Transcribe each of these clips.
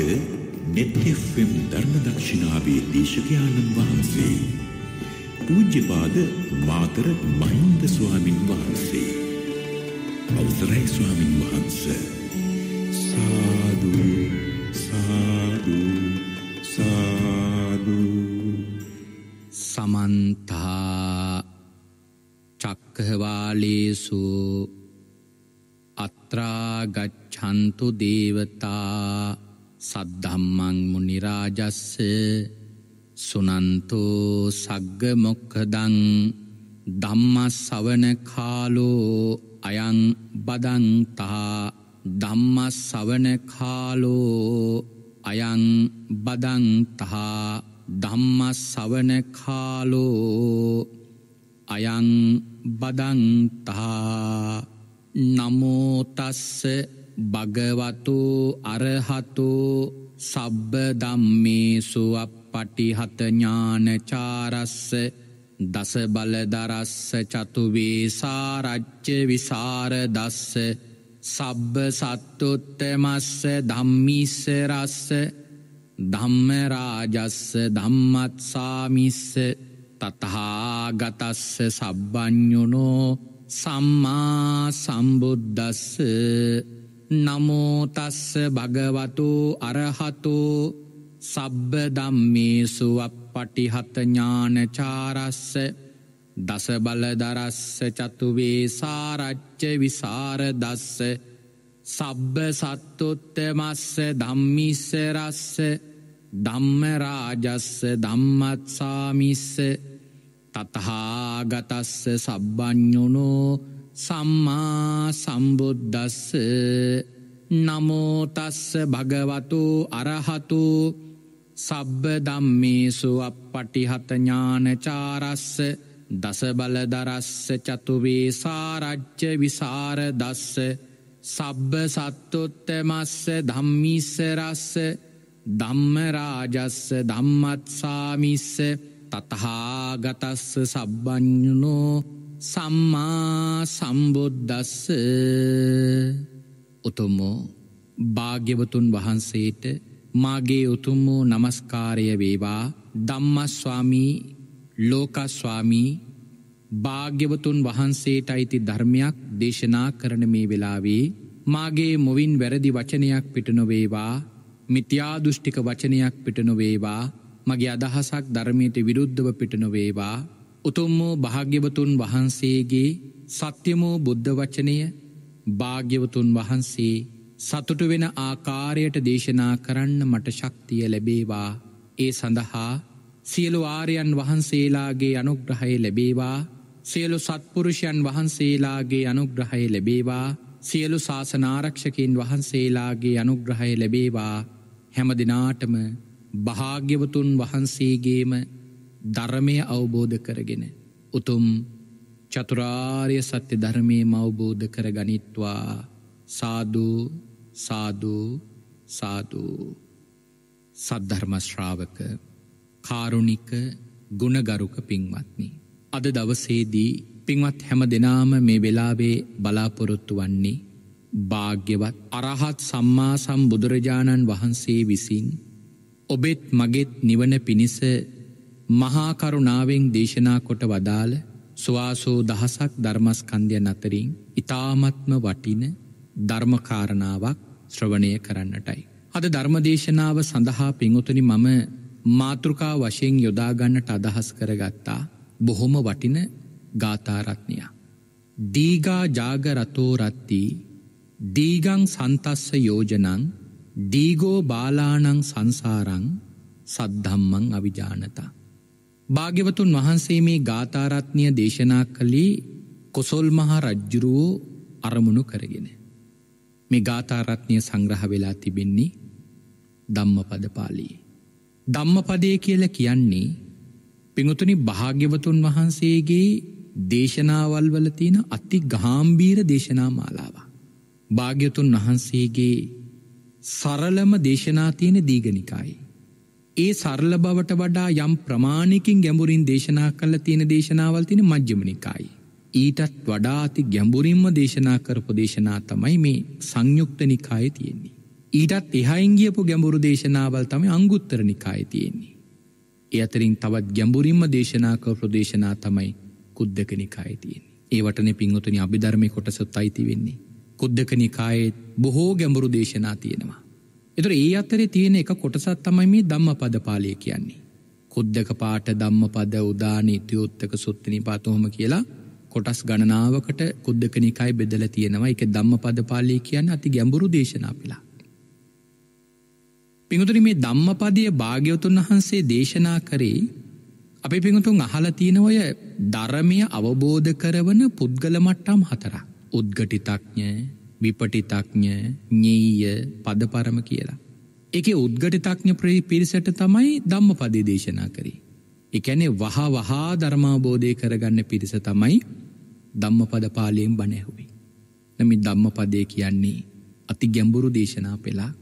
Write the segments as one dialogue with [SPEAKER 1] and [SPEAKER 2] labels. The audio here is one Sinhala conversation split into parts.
[SPEAKER 1] අද නෙත්Fම් ධර්ම දක්ෂිනාවේ දේශකයාණන් වහන්සේ. පූජ්‍යපාද මාතර මහින්ද ස්වාමින් වහන්සේ. අවසරයි ස්වාමින් වහන්ස. සාදු සාදු සාදු සමන්තා චක්කහවාලේසු අත්‍රා ගච්ඡන්තු දේවතා සද්ධම්මං මුනිරාජස්ස සුනන්තෝ සග්ග මොක්කදං ධම්ම සවන කාලෝ අයං බදන්තා ධම්ම සවන කාලෝ අයං බදන්තා ධම්ම සවන කාලෝ අයං බදන්තා නමෝතස්ස භගවතු අරහතු සබ්බ ධම්මේසු අප්පටිහත ඥානචාරස්ස දස බලදරස්ස චතුවේසාරච්ච විසාර දස්ස සබ්බ සත්තුත්තමස්ස ධම්මිස්ස රස්ස ධම්මරාජස්ස ධම්මත්සාමිස්ස තතහාගතස්ස සබ්බ්ඥුණෝ සම්මා සම්බුද්ධස්ස නමෝතස්ස භගවතු අරහතු සබ්බ දම්මේසු අපපටිහත ඥානචාරස්ස දසබලදරස්ස චතුවේ සාරච්ච විසාරදස්ස සබ්බ සත්තුත්තමස්ස ධම්මිස්සරස්ස ධම්මරාජස්ස ධම්මත්සාමිස්ස තතහාගතස්ස සබ්බ්ඥුණෝ සම්මා සම්බුද්ධස්ස නමෝතස්ස භගවතු අරහතු සබ්බ දම්මේසු අප පටිහතඥානචාරස්ස දසබලදරස්ස චතුවේ සාරච්්‍ය විසාරදස්ස සබ්බ සත්තුත්තමස්ස ධම්මිස්සරස්ස ධම්මරාජස්ස ධම්මත්සාමිස්ස තතහාගතස්ස සබ්බඥුණෝ සම්මා සම්බුද්ධස්ස උතුම්මෝ භාග්‍යවතුන් වහන්සේට මාගේ උතුම් වූ නමස්කාරය වේවා ධම්මස්වාමී ලෝකස්වාමී භාග්‍යවතුන් වහන්සේට අයිති ධර්මයක් දේශනා කරන මේ වෙලාවේ මාගේ මොවින් වැරදි වචනයක් පිට නොවේවා මිත්‍යාදෘෂ්ටික වචනයක් පිට නොවේවා මගේ අදහසක් ධර්මයට විරුද්ධව පිට නොවේවා උතුම්මෝ භාග්‍යවතුන් වහන්සේගේ සත්‍යමෝ බුද්ධ වචනය භාග්‍යවතුන් වහන්සේ සතුටු වෙන ආකාරයට දේශනා කරන්න මට ශක්තිය ලැබේවා ඒ සඳහා සියලු ආරයන් වහන්සේලාගේ අනුග්‍රහය ලැබේවා සියලු සත්පුරුෂයන් වහන්සේලාගේ අනුග්‍රහය ලැබේවා සියලු ශාසනාරක්ෂකින් වහන්සේලාගේ අනුග්‍රහය ලැබේවා හැමදිනාටම භාග්‍යවතුන් වහන්සේගේම ධර්මය අවබෝධ කරගෙන උතුම් චතුරාර්ය සත්‍ය ධර්මය මවබෝධ කර ගනිත්වා සාධූ සාධූ සාධූ සද්ධර්මශ්‍රාවක කාරුණික ගුණගරුක පින්වත්නි. අද දවසේදී පින්වත් හැම දෙනාම මේ වෙලාවේ බලාපොරොත්තු වන්නේ භාග්‍යවත් අරහත් සම්මා සම් බුදුරජාණන් වහන්සේ විසින් ඔබෙත් මගෙත් නිවන පිණිස මහා කරුණාවෙන් දේශනා කොට වදාළ ස්වාසෝ දහසක් ධර්මස්කන්ධයන් අතරින් ඊ타මත්ම වටින ධර්මකාරණාවක් ශ්‍රවණය කරන්නටයි. අද ධර්මදේශනාව සඳහා පිංගුතුනි මම මාතෘකා වශයෙන් යොදා ගන්නට අදහස් කරගත්තා බොහොම වටින ගාථා රත්නය. දීගා ජාග රතෝ රත්ති දීගං සන්තස්ස යෝජනං දීගෝ බාලාණං සංසාරං සද්ධම්මං අවිජානතා භාග්‍යවතුන් වහන්සේ මේ ගාථාරත්නය දේශනා කළේ කොසොල් මහා රජ්ජුරුවෝ අරමුණු කරගෙන. මේ ගාථාරත්නය සංග්‍රහ වෙලා තිබෙන්නේ ධම්මපද පාලී. ධම්මපදය කියල කියන්නේ පිඟුතුනි භාග්‍යවතුන් වහන්සේගේ දේශනාවල් වල තියෙන අති ගාම්භීර දේශනා මාලාව. භාග්‍යතුන් වහන්සේගේ සරලම දේශනා තියෙන දීගනිකායි. ඒ සරල බවට වඩා යම් ප්‍රමාණිකින් ගැඹුරින් දේශනා කල්ල තියෙන දේශනාවල් තින මජ්‍යමනිකායි. ඊටත් වඩාති ගැඹුරින්ම දේශනා කරපු දේශනා තමයි මේ සංයුක්ත නිකාය තියෙන්නේ. ඊටත් එහයිංගියපු ගැඹුරු දේශනාවල් තම අංගුත්තර නිකාය තියෙන්නේ. ඒ අතරින් තවත් ගැඹුරින්ම දේශනා කරපු දේශනා තමයි කුද්දක නිකාය තියෙන්නේ. ඒ වටන පින්වතුනි අභිධර්මය කොටසොත් අයිති වෙන්නේ. කුද්දක නිකායේ බොහෝ ගැඹුරු දේශනා තියෙනවා. එතුර ඒ අතරේ තියෙන එක කොටසත් තමයි මේ ධම්ම පද පාලය කියන්නේ. කොද්දක පාට ධම්ම පද උදාන ඉතියෝත්තක සුත්තනි පාතොහොම කියලා කොටස් ගණනාවකට කොද්දක නිකයි බෙදල තියෙනවා එක ධම්ම පද පාලය කියන්න අති ගැඹුරු දේශනා පිලා. පිඟුතුරි මේ ධම්මපදය භාග්‍යවතුන් වහන්සේ දේශනා කරේ අපි පිඟුතුන් අහල තියෙනවය ධරමය අවබෝධ කරවන පුද්ගල මට්ටම් හතර. උද්ගටිතක්ඥය විපටිතක්ඥ ඥෙය පදපරම කියලා. එක උද්ගටතක්ඥ ප්‍රේ පිරිසට තමයි ධම්ම පදේ දේශනා කරේ. එකැනේ වහා වහා ධර්මාබෝධය කරගන්න පිරිස තමයි ධම්ම පද පාලයෙන් බණැහුවේ. නමි ධම්ම පදය කියන්නේ අති ගැම්ඹුරු දේශනා පෙලා.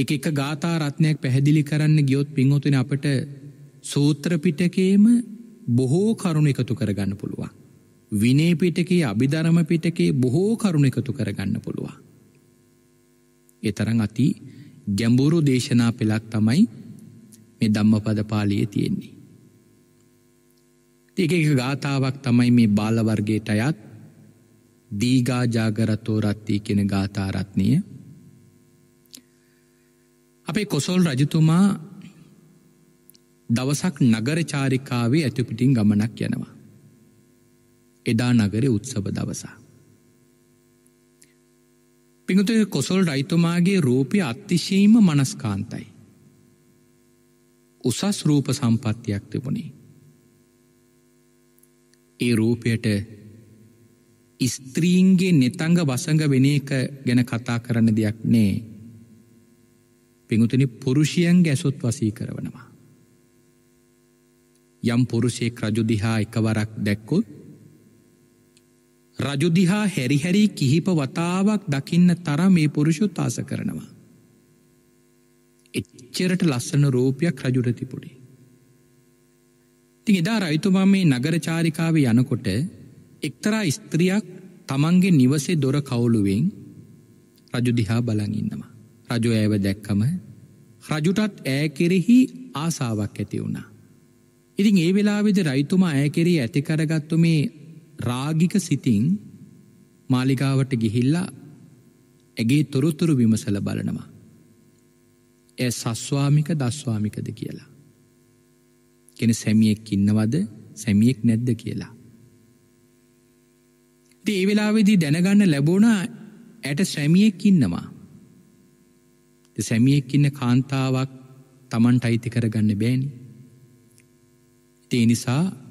[SPEAKER 1] එක එක ගාතා රත්නයක් පැහැදිලි කරන්න ගියොත් පින්හොතුන අපට සූත්‍රපිටකේම බොහෝ කරුණ එකතු කරගන්න පුළුවන්. විනේ පිටකේ අභිධරම පිටකේ බොහෝ කරුණ එකතු කරගන්න පුළුවන්. එතරං අති ගැඹුරු දේශනා පෙළක් තමයි මේ ධම්මපද පාලිය තියෙන්නේ. ඒක ගාථාවක් තමයි මේ බාලවර්ගේට අයත් දීගා ජාගරතෝ රත්තිී කෙන ගාථාරත්නය අපේ කොසොල් රජතුමා දවසක් නගර චාරිකාවේ ඇතුපිටින් ගමනක් යනවා. එදා නගරේ උත්සව දවසා. පිඟුතු කොසොල් රයිතුමාගේ රූපය අත්තිශීම මනස්කාන්තයි. උසස් රූප සම්පත්තියක් තිබුණේ. ඒ රූපයට ස්ත්‍රීන්ගේ නෙතංග වසඟ වෙන එක ගැන කතා කරන්න දෙයක් නේ. පිඟුතුනි පුරුෂයන් ගැසොත් වසී කරවනවා. යම් පුරුෂයෙක් රජුදිහා එකවරක් දැක්කොත් රජුදිහා හැරිහැරී කිහිප වතාවක් දකින්න තරම් මේ පුරුෂුත්තාස කරනවා. එච්චරට ලස්සන රෝපයක් රජුරතිපුඩි. තින් එදා රයිතුමා මේ නගරචාරිකාව යනකොට එක්තරා ස්ත්‍රියක් තමන්ගේ නිවසේ දොර කවුලුවෙන් රජුදිහා බලඟඉන්නවා. රජු ඇව දැක්කම රජුටත් ඈ කෙරෙහි ආසාවක් ඇති වුණා. ඉතින් ඒ වෙලාවිද රයිතුමා ඇය කෙරේ ඇතිකරගත්තු මේ රාගික සිතින් මාලිගාවට ගිහිල්ලා ඇගේ තොරොතුරු විමසල බලනවා. ඇ සස්වාමික දස්වාමිකද කියලා. කෙන සැමියෙක් ඉන්නවද සැමියෙක් නැද්ද කියලා. ඒ වෙලාවෙදී දැනගන්න ලැබුණ ඇයට සැමියෙක් ඉන්නවා. සැමියෙක් ඉන්න කාන්තාවක් තමන්ට අයිති කරගන්න බෑනි. ඒ නිසා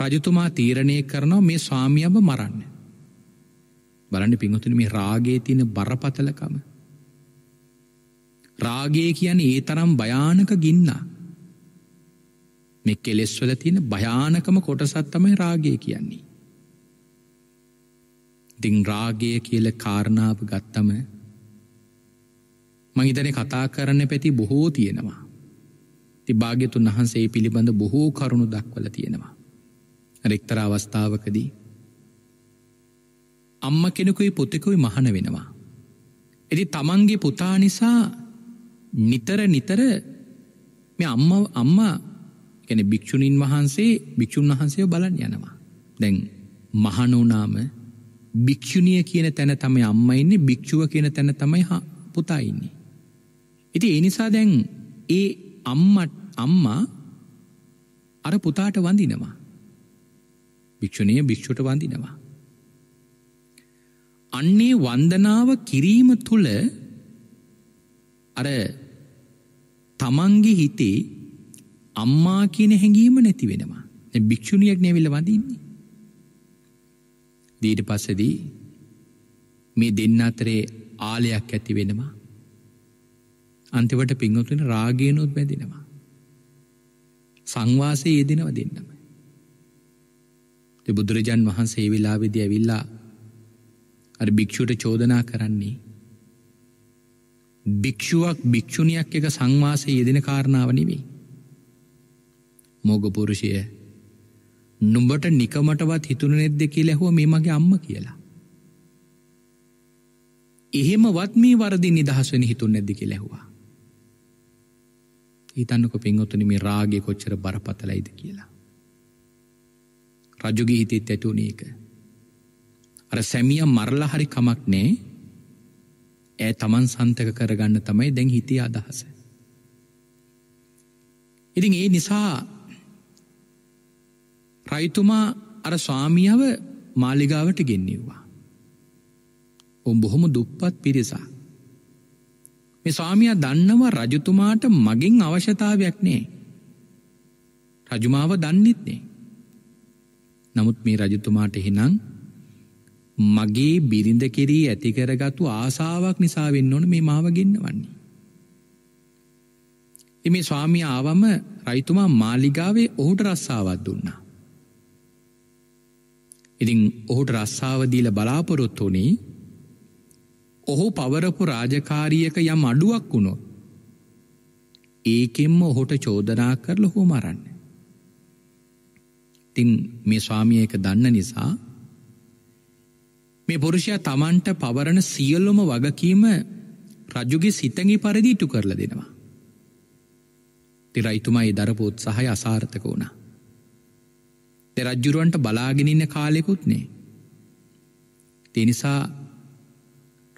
[SPEAKER 1] රජතුමා තීරණය කරනවා මේ ස්වාමියම මරන්න. බලන්න පිංහතුන මේ රාගේ තියෙන බරපතලකම. රාගේ කියන ඒ තරම් භයානක ගින්නා. මේ කෙලෙස්වල තියෙන භයානකම කොටසත් තමයි රාගය කියන්නේ. ඉතින් රාගය කියල කාරණාව ගත්තම මහිතන කතා කරන්න පැති බොහෝ තියෙනවා. ති භාග්‍යතුන් වහන්සේ පිළිබඳ බොහෝ කරුණු දක්වල තියෙනවා. රෙක්තර අවස්ථාවකදී. අම්ම කෙනෙකුයි පොතෙකුයි මහන වෙනවා. එති තමන්ගේ පුතා නිසා නිතර නිතර මේ අම්ම අම්ම ගැන භික්‍ෂුණීන් වහන්සේ භික්‍ෂූන් වහන්සේෝ බලන් යනවා. දැන් මහනුනාම භික්‍ෂුණිය කියන තැන තමයි අම්ම ඉන්නේ භික්‍ෂුව කියන තැන තමයි හා පුතා ඉන්නේ. ඉති එනිසා දැන් ඒ අම්මට අම්මා අර පුතාට වඳිනවා. භික්‍ෂුණය භික්‍ෂුට වඳිනවා. අන්නේ වන්දනාව කිරීම තුළ අර තමන්ගේ හිතේ අම්මා කියන හැඟීම නැති වෙනවා භික්‍ෂුණියක් නැවිල වඳන්නේ. දීට පස්සදී මේ දෙන්න අතරේ ආලයක් ඇති වෙනවා. අන්තිවට පිංහතුන රාගයනොත් බැදිනවා. සංවාසය යෙදෙනව දෙන්නම. බුදුරජාන් වහන්සේ වෙලාවෙදි ඇවිල්ලා අර භික්‍ෂුට චෝදනා කරන්නේ. භික්‍ෂුවක් භික්‍ෂුණයක් එක සංවාසය යෙදෙන කාරණාව නෙවෙයි. මෝගපුරුෂය නුඹට නිකමටවත් හිතුණ නෙද්ද කිය ලැහුව මේ මගේ අම්ම කියලා. එහෙමවත් මේ වරදි නිදහස්වෙන හිතුන් නැද්දි කිය ලැහවා. හිතන්නක පින්ගොතුන මේ රාගේ කොච්චර බරපතලයිද කියලා. රජුගේ හිතෙත් ඇතුුණ එක. අර සැමිය මරල හරි කමක් නෑ ඇ තමන් සන්තක කරගන්න තමයි දැන් හිතේ අදහස. ඉතින් ඒ නිසා රයිතුමා අර ස්වාමියාව මාලිගාවට ගෙන්නිව්වා. උම් බොහොම දුප්පත් පිරිසා. මේ ස්වාමියා දන්නවා රජතුමාට මගින් අවශ්‍යතාවයක් නේ. රජුමාව දන්නෙත්නේ. නමුත් මේ රජතුමාට එහෙනම් මගේ බිරිඳ කෙරී ඇතිකරගත්තු ආසාවක් නිසා වෙන්න ඕන මේ මාව ගෙන්නවන්නේ. මේ ස්වාමිය ආවම රයිතුමා මාලිගාවේ ඔහුට රස්සාවත් දුන්නා. ඉතින් ඔහුට රස්සාාවදීල බලාපොරොත්තුනේ ඔහු පවරපු රාජකාරියක යම් අඩුවක් වුණොත් ඒකෙන්ම ඔහුට චෝදනා කරල හෝ මරන්න. තින් මේ ස්වාමියක දන්න නිසා මේ පුරුෂයා තමන්ට පවරණ සියල්ලොම වගකීම රජුගේ සිතගේ පරිදිීටු කරල දෙනවා. තිරයිතුමයි දරපොත් සහය අසාර්ථක වුණා. තෙරජ්ජුරුවන්ට බලාගෙනන්න කාලෙකුත්නේ. තිනිසා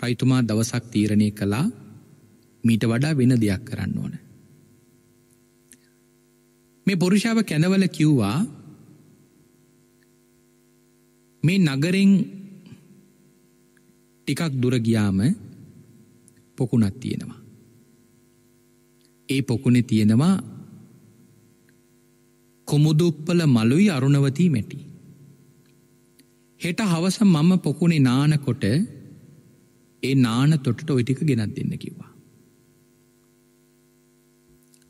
[SPEAKER 1] රයිතුමා දවසක් තීරණය කලා මීට වඩා වෙන දෙයක් කරන්න ඕන. මේ පොරුෂාව කැනවල කිව්වා මේ නගරෙන් ටිකක් දුරගියාම පොකුණක් තියෙනවා. ඒ පොකුණෙ තියෙනවා කොමුදුප්පල මලුයි අරුණවතී මැටි. හෙට හවස මම පොකුණේ නානකොට ඒ නාන තොටට ඔයිටික ගෙනත් දෙන්න කිව්වා.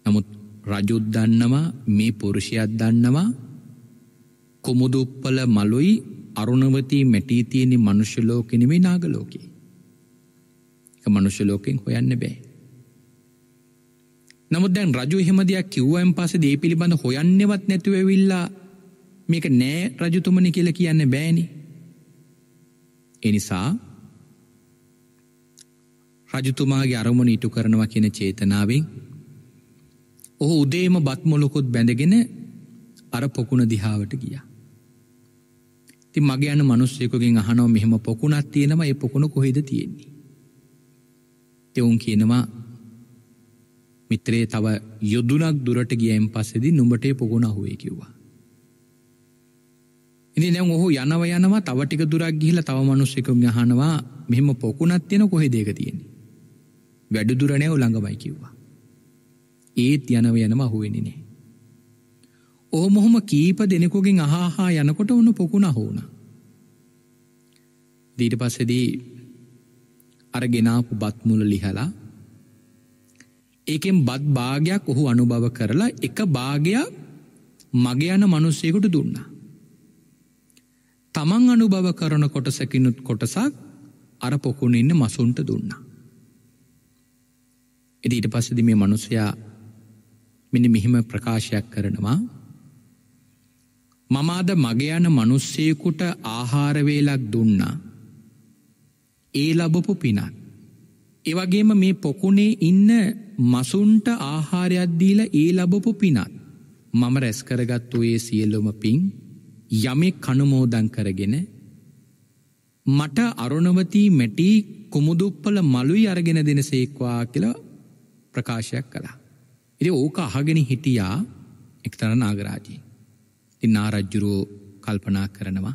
[SPEAKER 1] නමුත් රජුත් දන්නවා මේ පුරුෂයත් දන්නවා කොමුදුප්පල මලුයි අරුණවතී මැටී තියෙන මනුෂ්‍ය ලෝකෙ නෙමෙයි නාග ලෝකේ. ඒක මනුෂ්‍ය ලෝකෙන් හොයන්න බෑ. නමුත් දැන් රජු එහෙම දෙයක් කිව්වයින් පස්සේ දේ පිළිබඳ හොයන්නේවත් නැතුව ඇවිල්ලා මේක නෑ රජතුමනි කියලා කියන්න බෑනේ. ඒ නිසා රජතුමාගේ අරමුණ ඉටු කරනවා කියන චේතනාවෙන් ඔහු උදේම බත් මොලකුත් බැඳගෙන අර පොකුණ දිහාවට ගියා. ති මගේ යන මනුස්සයකුගෙන් අහනෝ මෙහෙම පොකුණක් තියෙනම ඒ පොකුණ කොහෙද තියෙන්නේ. තෙවුන් කියනවා මිත්‍රේ තව යොදුනක් දුරට ගියම් පස්සෙදි නුඹටේ පොගුණ හුවේ කිව්වා. ඉදි නැ ඔහු යනව යනවා තවටික දුරක් ගිහිල තව මනුස්සෙකුම් යහනවා මෙහෙම පොකුණත් තියෙන කොහෙ දේක තියෙන්නේ. වැඩු දුරණෑ උළඟමයි කිව්වා. ඒත් යනව යනම හුවෙනි නෑ. ඕමොහොම කීප දෙනෙකුගෙන් අහාහා යනකොට ඔන්න පොකුණ හෝන. දීට පස්සෙදී අර ගෙනාපු බත්මුල ලිහලා ඒකෙන් බත් භාගයක් ඔහු අනුභව කරලා එක භාගයක් මගේ යන මනුස්සයකුට දුන්නා. තමන් අනුභව කරන කොටසකිනුත් කොටසක් අර පොකුණ ඉන්න මසුන්ට දුන්නා. එදීට පස්සදි මේ මනුස්සයා මෙනි මෙහිම ප්‍රකාශයක් කරනවා මමාද මගේ යන මිනිස්සෙකුට ආහාර වේලක් දුන්නා. ඒ ලැබපු පිනක්. ඒ වගේම මේ පොකුණේ ඉන්න මසුන්ට ආහාරයක් දීලා ඒ ලැබපු පිනක්. මම රැස් කරගත්තු ඒ සියලුම පින් යමෙක් කනුමෝදන් කරගෙන මට අරුණවතී මැටි කුමුදුප්පල මලුයි අරගෙන දෙනසේක්වා කියලා ප්‍රකාශයක් කළා. ඉතින් ඕක අහගෙන හිටියා එක්තරා නාගරාජී. ඉතින් නාරජ්ජුරෝ කල්පනා කරනවා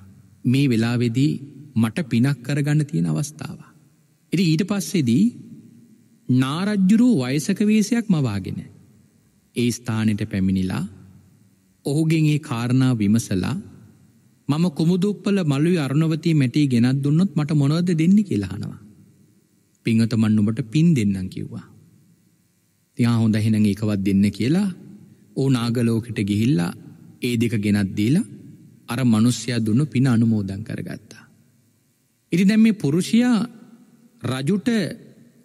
[SPEAKER 1] මේ වෙලාවේදී මට පිනක් කරගන්න තියෙන අවස්ථාව. ඉතින් ඊට පස්සේදී නාරජ්ජුරෝ වයසක වේශයක් මවාගෙන ඒ ස්ථානෙට පැමිණිලා ඔහුගෙන් ඒ කාරණා විමසලා මම කුමුදුප්පල මළුවේ අරුණවතී මැටි ගෙනත් දුන්නොත් මට මොනවද දෙන්නේ කියලා අහනවා. පින්වතමන් ඔබට පින් දෙන්නම් කිව්වා. තියා හොඳ එහෙනම් ඒකවත් දෙන්න කියලා ඕ නාගලෝකෙට ගිහිල්ලා ඒ දෙක ගෙනත් දීලා අර මනුස්්‍යයා දුන්නු පින අනුමෝදන් කරගත්තා. ඉරි දැම් මේ පුරුෂයා රජුට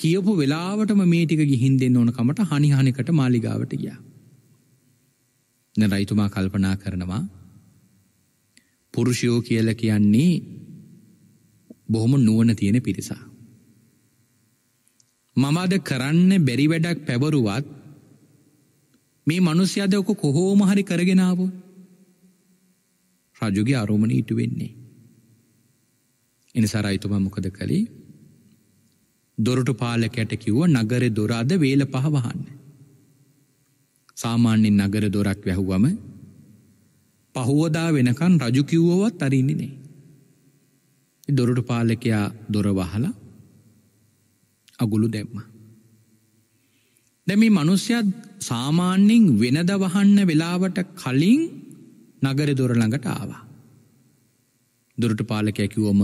[SPEAKER 1] කියපු වෙලාවටම මේටික ගිහින් දෙන්න ඕනකමට හනිහානිකට මාලිගාවට ගිය. න රයිතුමා කල්පනා කරනවා පුරුෂයෝ කියල කියන්නේ බොහොම නුවන තියෙන පිරිසා. මමද කරන්න බැරි වැඩක් පැවරුවත් මේ මනුස්්‍යද ඔක කොහෝම හරි කරගෙනාවෝ රජුගේ අරෝමණ ඉටු වෙන්නේ. එනිසා රයිතුමා මොකද කළේ දොරටු පාලකැට කිව්ව නගර දොරාද වේල පහවහන්න. සාමාන්‍යෙන් නගර දොරක් වැැහුවම පහුවදා වෙනකන් රජුකිව්වවත් අරන්නේනේ. දොරටු පාලකයා දොරවහල අගුළු දැම්ම. දැම මනුස්්‍යත් සාමාන්‍යෙන් වෙනද වහන්න වෙලාවට කලින් නගර දොරළඟට ආවා. දුරට පාලකැකිවෝම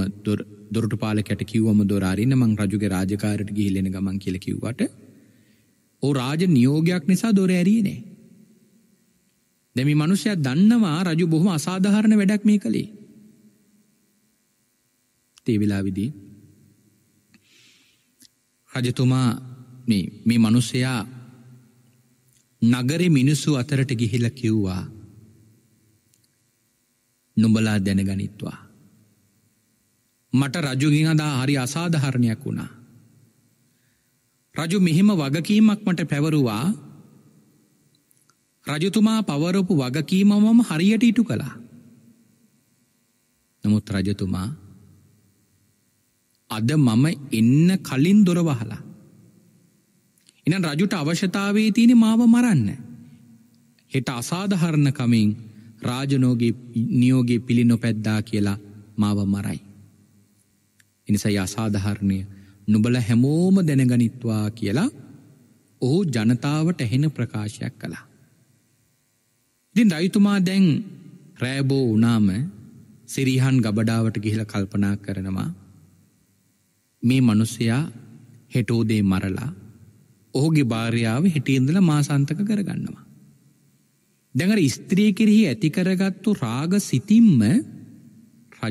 [SPEAKER 1] දුරට පාලකට කිවම දොරාරින්න මං රජුගේ රාජකාරට ගිහිලෙන ගමන් කියල කිව්වට ඕ රාජ නියෝගයක් නිසා දොර ඇරීනේ. දැමි මනුෂ්‍යය දන්නවා රජු බොහොම අසාධහරණ වැඩක් මේ කළේ. තේවෙලා විදී. රජතුමා මේ මනුස්සයා නගරි මිනිස්සු අතරට ගිහිල කිව්වා නුඹලා දැනගනිත්වා. මට රජුගිහදා හරි අසාධහරණයක් වුණා. රජු මෙහෙම වගකීමක් මට පැවරුවා රජතුමා පවරපු වගකීමමම හරියට ඉටු කළා. නමුත් රජතුමා අද මම එන්න කලින් දොරවහලා. එනම් රජුට අවශ්‍යතාවේ තියෙන මාව මරන්න. හෙට අසාධහරණකමින් රාජනෝගේ නියෝගේ පිළි නොපැද්දා කියලා මාව මරයි. එනිසයි අසාධහරණය නුබල හැමෝම දැනගනිත්වා කියලා ඔහු ජනතාවට ඇහෙන ප්‍රකාශයක් කළා. ඉතින් රයිතුමා දැන් රෑබෝ වනාම සිරිහන් ගබඩාවට ගිහිල කල්පනා කරනවා මේ මනුස්සයා හෙටෝදේ මරලා ඔහුගේ භාරයාව හිටියන්දල මාසන්තක කරගන්නවා. දැඟර ස්ත්‍රිය කෙරෙහි ඇතිකරගත්තු රාග සිතින්ම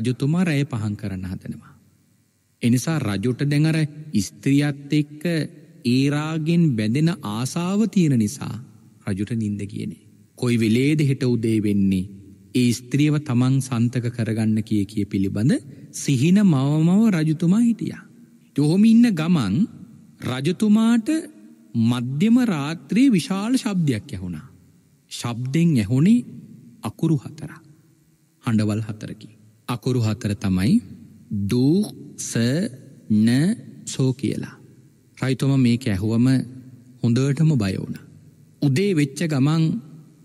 [SPEAKER 1] රජතුමා රැය පහන් කරන්න හදනවා. එනිසා රජුට දැඟර ස්ත්‍රියත් එක්ක ඒරාගෙන් බැඳෙන ආසාව තියෙන නිසා රජුට නින්ද කියනෙ. කොයි වෙලේද හෙට උදේ වෙන්නේ ඒ ස්ත්‍රියව තමන් සන්තක කරගන්න කිය කිය පිළිබඳ සිහින මවමව රජතුමා හිටියා. යොහොම ඉන්න ගමන් රජතුමාට මධ්‍යම රාත්‍රයේ විශාල ශබ්දයක් යැහුණා. ශබ්දෙන් ඇහුනේ අකුරු හතරා. හඬවල් හතරකි. අකුරු හතර තමයි දූසන සෝ කියලා. රයිතොම මේක ඇහුවම හොඳටම බයවුණ. උදේ වෙච්ච ගමන්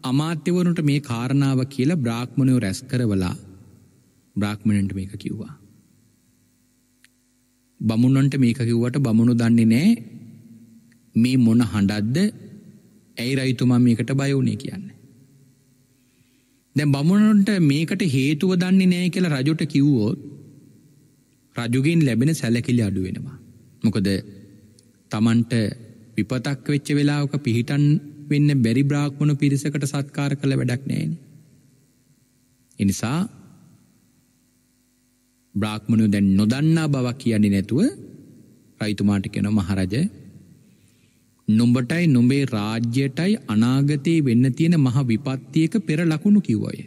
[SPEAKER 1] අමාත්‍යවරුන්ට මේ කාරණාව කියලා බ්‍රාක්්මණයෝ රැස් කරවලා බ්‍රාක්්මණන්ට මේක කිව්වා. බමුණන්ට මේක කිව්වට බමුණු දන්නේ නෑ මේ මොන හඬද්ද ඇයි රයිතුමා මේකට බයවුණේ කියන්නේ. දැ බමුණන්ට මේකට හේතුව දන්නේ නෑ කියලා රජුට කිව්වෝත් රජුගෙන් ලැබෙන සැලකිලි අඩුවෙනවා. මොකද තමන්ට විපතක් වෙච්ච වෙලාවක පිහිටන් වෙන්න බැරි බ්‍රාක්්මණු පිරිසකට සත්කාර කළ වැඩක් නෑන. එනිසා බ්‍රාක්්මණු දැන් නොදන්නා බවක් කියන්නේ නැතුව රයිතුමාට කෙන මහරජ නුඹටයි නොඹේ රාජ්‍යයටයි අනාගතයේ වෙන්න තියෙන මහ විපත්තියක පෙර ලකුණු කිව්වය.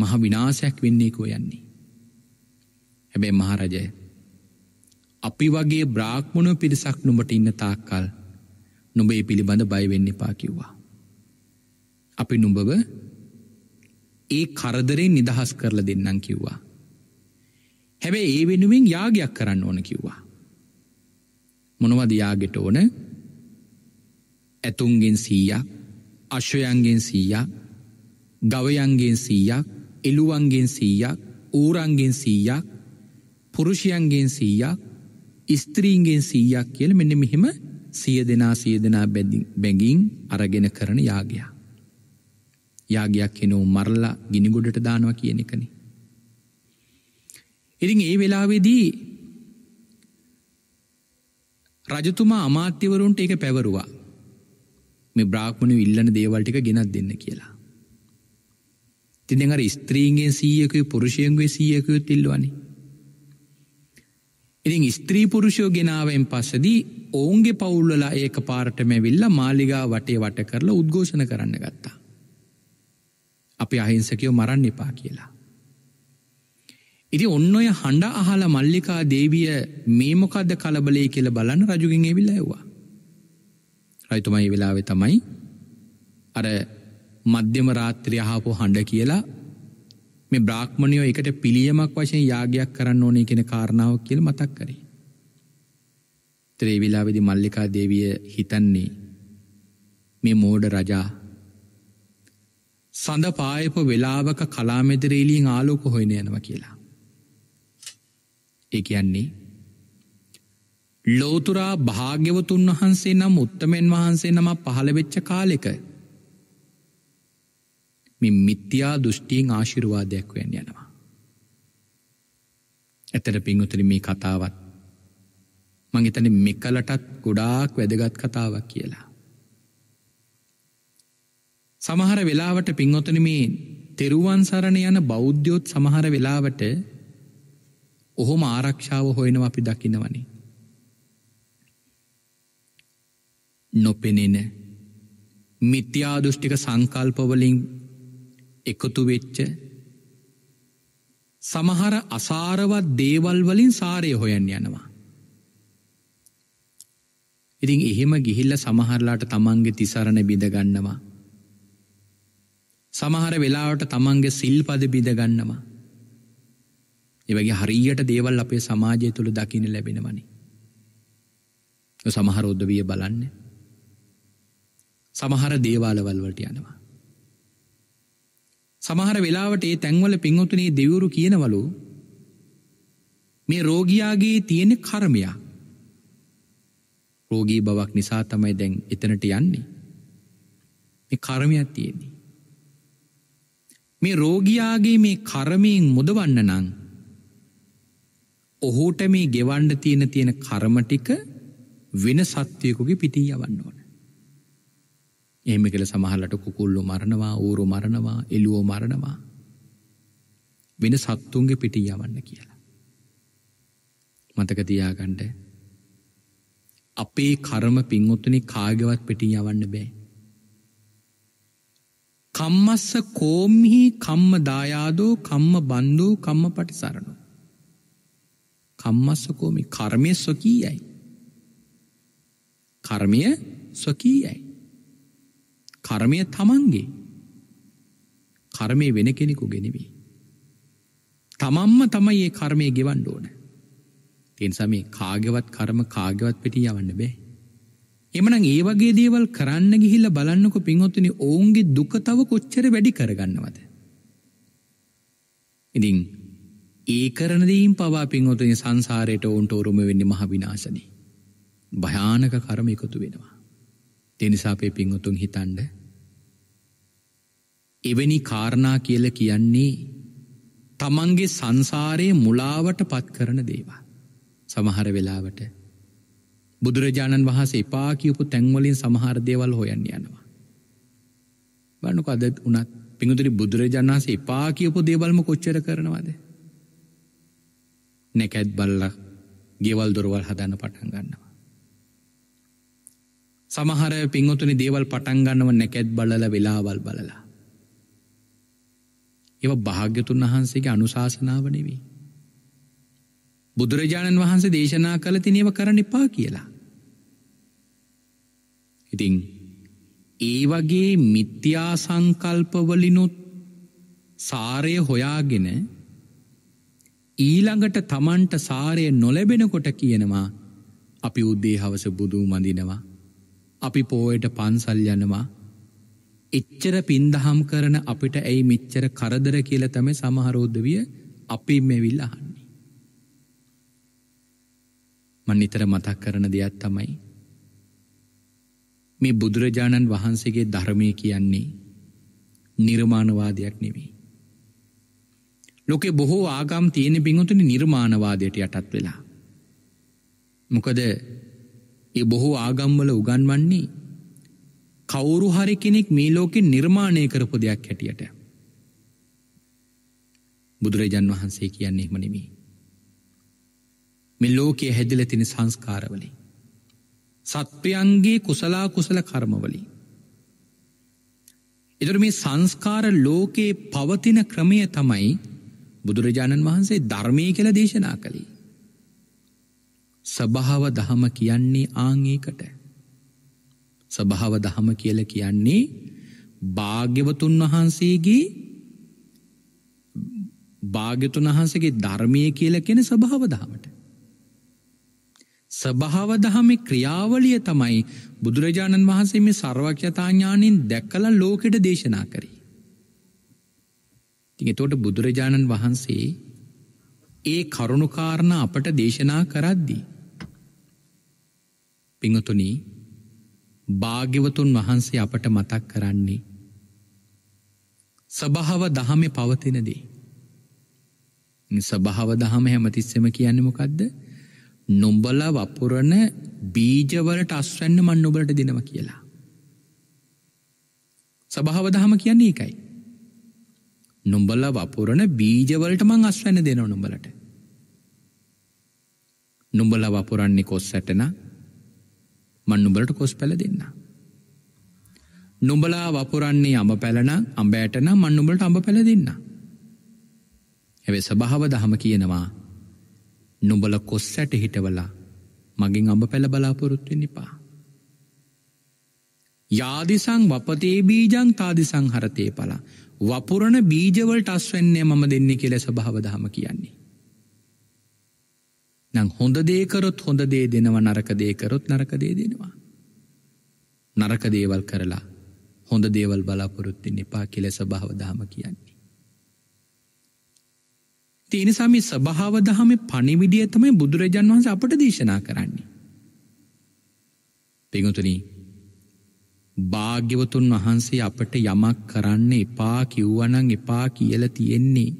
[SPEAKER 1] මහ විනාශයක් වෙන්නේ කෝ යන්නේ. හැබැයි මහරජය අපි වගේ බ්‍රාහ්මණ පිරිසක් නුඹට ඉන්න තාක්කල් නුඹේ පිළිබඳ බය වෙන්න එපා කිව්වා. අපි නුඹව ඒ කරදරේ නිදහස් කරලා දෙන්නම් කිව්වා. හැබැයි ඒ වෙනුවෙන් යාගයක් කරන්න ඕන කිව්වා. මොනවදයාගෙට ඕන ඇතුන්ගෙන් සීයක් අශ්වයන්ගෙන් සීයක් ගවයන්ගෙන් සීයක් එළුවන්ගෙන් සීයක් ඌරන්ගෙන් සීයක් පුරුෂයන්ගෙන් සීයක් ස්ත්‍රීන්ගෙන් සීයක් කියල මෙන්න මෙහෙම සිය දෙනා සිය දෙනා බැගින් අරගෙන කරන යාගයා. යාගයක් එනෝ මරල්ලා ගිනිගොඩට දානවා කියන එකනේ. ඉරිං ඒ වෙලාවේදී රජතුමා අමාත්‍යවරුන්ට ඒක පැවරුවා. මේ බ්‍රාහ්මණය ඉල්ලන දේවල් ටික ගෙනත් දෙන්න කියලා. ඉතින් දැන් අර ස්ත්‍රීන්ගෙන් 100කගේ පුරුෂයන්ගේ 100කගේ තිල්වනේ. ඉතින් ස්ත්‍රී පුරුෂයෝ ගෙනාවෙන් පස්සදී ඔවුන්ගේ පවුල්වල ඒක පාරටම ඇවිල්ලා මාලිගා වටේ වට කරලා උද්ඝෝෂණ කරන්න ගත්තා. අපි අහිංසකයෝ මරන්න එපා කියලා. ඉති ඔන්න ඔය හඬ අහලා මල්ලිකා දේවිය මේ මොකක්ද කලබලේ කියල බලන්න රජුගෙන් ඇවිල්ල ඇවා. රයිතුමයි වෙලාවෙ තමයි අර මධ්‍යම රාත්‍රය අහාපු හඬ කියලා මේ බ්‍රාක්්මණයෝ එකට පිළියමක් වශයෙන් යාගයක් කරන්න ඕනේ කෙන කාරණාව කියල මතක් කරේ. ත්‍රේවිලාවිදි මල්ලිකා දේවිය හිතන්නේ මේ මෝඩ රජා සඳ පායප වෙලාවක කලාමෙදරේලීෙන් ආලෝක හොයන යනව කියලා. ඒ කියන්නේ ලෝතුරා භාග්‍යවතුන් වහන්සේ නම් උත්තමෙන් වහන්සේ නම පහළවෙච්ච කාලෙක මෙ මිත්‍යා දෘෂ්ටීන් ආශිරුවාදයක් වෙන් යනවා. ඇතට පිංගුතර මේ කතාවත් මංහිතන මෙකලටත් ගොඩාක් වැදගත් කතාවක් කියලා. සමහර වෙලාවට පින්ගොතන මේ තෙරුවන් සරණ යන බෞද්ධයොත් සමහර වෙලාවට ඔහොම ආරක්ෂාව හොයනව අපි දකිනවනේ. නොපෙනෙන මිත්‍යාදුෘෂ්ටික සංකල්පවලින් එකතු වෙච්ච සමහර අසාරවත් දේවල් වලින් සාරය හොයන් යනවා. ඉතින් එහෙම ගිහිල්ල සමහරලාට තමන්ගේ තිසරණ බිඳගන්නවා. සමහර වෙලාවට තමන්ගේ සිල්පද බිඳගන්නවා. ඒවගේ හරියට දේවල් අපේ සමාජය තුළ දකින ලැබෙනවනි. සමහරෝද්ධවිය බලන්න සමහර දේවාලවල්වලට යනවා. සමහර වෙලාවට ඒ තැන්වල පින්වතුනේ දෙවුරු කියනවලු මේ රෝගයාගේ තියෙන කර්මයා රෝගී බවක් නිසා තමයි දැන් එතනට යන්නේ මේ කර්මයක් තියෙන්නේ මේ රෝගයාගේ මේ කරමයෙන් මුදවන්න නං ඔහුට මේ ගෙවන්ඩ තියෙන තියෙන කරමටික වෙන සත්වයකුගේ පිටී යවන්න ඕන. එහම කළ සමහලට කුකුල්ලු මරණවා ඌරු මරණවා එලුවෝ මරණවා වෙන සත්තුන්ගේ පිටී යවන්න කියලා. මතකතියාගණ්ඩ අපේ කරම පින්වොත්තුනි කාගවත් පිටී යවන්න බෑ. කම්මස්ස කෝම්හි කම්ම දායාදෝ කම්ම බන්ධූ කම්ම පටිසරණු. කම්මස්සකෝ මේ කර්මය ස්වකීයයි. කර්මය ස්වකීයයි. කර්මය තමන්ගේ. කර්මය වෙන කෙනෙකු ගෙනෙවී. තමන්ම තමයි ඒ කර්මය ගෙවන්ඩ ඕන. තිනිසා මේ කාගවත් කර්ම කාගවත් පිටි යවන්න බෑ. එමනම් ඒ වගේ දේවල් කරන්න ගිහිල්ල බලන්නක පින්හොත්තන ඔවුන්ගේ දුක තව කොච්චර වැඩි කරගන්නවද. ඉතිං ඒ කරනදීම් පවා පින්වතුනි සංසාරයට ඔවුන්ට උරුම වෙන්නේ මහ විනාශනි. භයානක කර්ම එකතු වෙනවා. තෙනිසා අපේ පින්වතුන් හිතන්ඩ එවැනි කාරණා කියල කියන්නේ තමන්ගේ සංසාරයේ මුලාවට පත් කරන දේවා. සමහර වෙලාවට බුදුරජාණන් වහන්සේ එපා කියපු තැන්වලින් සමහර දේවල් හොයන්න යනවා. වනුක අද වනත් පිඟුතුරි බුදුරජාණන්සේ එපා කියපු දේවල්ම කොච්චර කරනවාදේ නැකැත් බල්ල ගෙවල් දොරවල් හදන්න පටන් ගන්නවා. සමහර පින්වතුනි දේවල් පටන්ගන්නව නැකැත් බලල වෙලාවල් බලලා. ඒව භාග්‍යතුන් වහන්සේගේ අනුශාසනාව නෙවී. බුදුරජාණන් වහන්සේ දේශනා කළ තිනව කරන්න එපා කියලා. ඉතිං ඒ වගේ මිත්‍යා සංකල්පවලිනුත් සාරය හොයාගෙන ඊළඟට තමන්ට සාරය නොලැබෙනකොට කියනවා අපි උද්දේ හවස බුදු මඳනවා. අපි පෝයට පන්සල් යනවා. එච්චර පින්දහම් කරන අපිට ඇයි මෙච්චර කරදර කියල තම සමහරෝද්ධවිය අපි මෙවිල් අහන්නේ. මන් නිතර මතක් කරන දෙයක් තමයි. මේ බුදුරජාණන් වහන්සේගේ ධර්මය කියන්නේ නිර්මාණවාදයක් නෙවෙයි. ලොකෙ බොහෝ ආගම් තියෙන පිංහතුන නිර්මාණවාදයට යටත් වෙලා. මොකද ඒ බොහෝ ආගම්වල උගන්වන්නේ කවුරු හරි කෙනෙක් මේ ලෝකෙ නිර්මාණය කරපු දෙයක් හැටියට. බුදුරජන් වහන්සේ කියන්නේ එහමනෙමේ. මෙ ලෝකයේ හැදිල තින සංස්කාරවලින්. සත්වයන්ගේ කුසලා කුසල කර්මවලින්. එතුර මේ සංස්කාර ලෝකයේ පවතින ක්‍රමය තමයි බුදුරජාණන් වහන්සේ ධර්මය කළ දේශනා කළේ. සභාව දහම කියන්නේ ආංඒකට. සභාව දහම කියල කියන්නේ භාග්‍යවතුන් වහන්සේගේ භාග්‍යතුන් වහන්සගේ ධර්මය කියල කෙන සභාව දහමට. සභාව දහමේ ක්‍රියාවලිය තමයි බුදුරජාණන් වහන්සේ මේ සර්වක්්‍යතාඥානින් දැක්කල ලෝකෙට දේශනා කරේ. ති එතෝට බුදුරජාණන් වහන්සේ ඒ කරුණුකාරණ අපට දේශනා කරද්දී. පිංහතුනි භාග්‍යවතුන් වහන්සේ අපට මතක් කරන්නේ. සභාව දහමේ පවතිනදේ. සභාව දහම හැමතිස්සෙම කියන්න මොකක්ද නොම්බල වපුරණ බීජවලට අස්වැන්න මන් නොබලට දෙනව කියලා. සභාව දහම කියන්නේ එකයි. නුම්බල වපුරණ බීජවලට මං අස්වැන දෙනව නුඹලට. නුඹල වපුරන්නේ කොස් සැටන මන් නුඹලට කොස් පැල දෙන්න. නුඹලා වපුරන්නේ අඹ පැලන අඹෑටන මන් නුඹලට අඹ පැල දෙන්න. ඇවේ සභාව දහම කියනවා නුඹල කොස් සැට හිටවලා මගින් අඹ පැළ බලාපොරොත්වෙන් නිපා. යාදිසං වපතේ බීජං තාදිසං හරතය පලා වපුරණ බීජවලට අස්වැන්නේ මම දෙන්න කියල සභාවදහම කියන්නේ. නං හොඳ දේකරොත් හොඳ දේ දෙනව නරක දේකරොත් නරක දේ දෙනවා. නරක දේවල් කරලා හොඳ දේවල් බලාපොරොත්තින් එපා කියල සභාවදහම කියන්නේ. තිනිසාමි සභාවදහම පනිවිඩිය තමයි බුදුරජන් වහන්ස අපට දේශනා කරන්නේ. පෙගතුනී භාග්‍යවතුන් වහන්සේ අපට යමක් කරන්න එපා කිව්වනං එපා කියල තියෙන්නේ.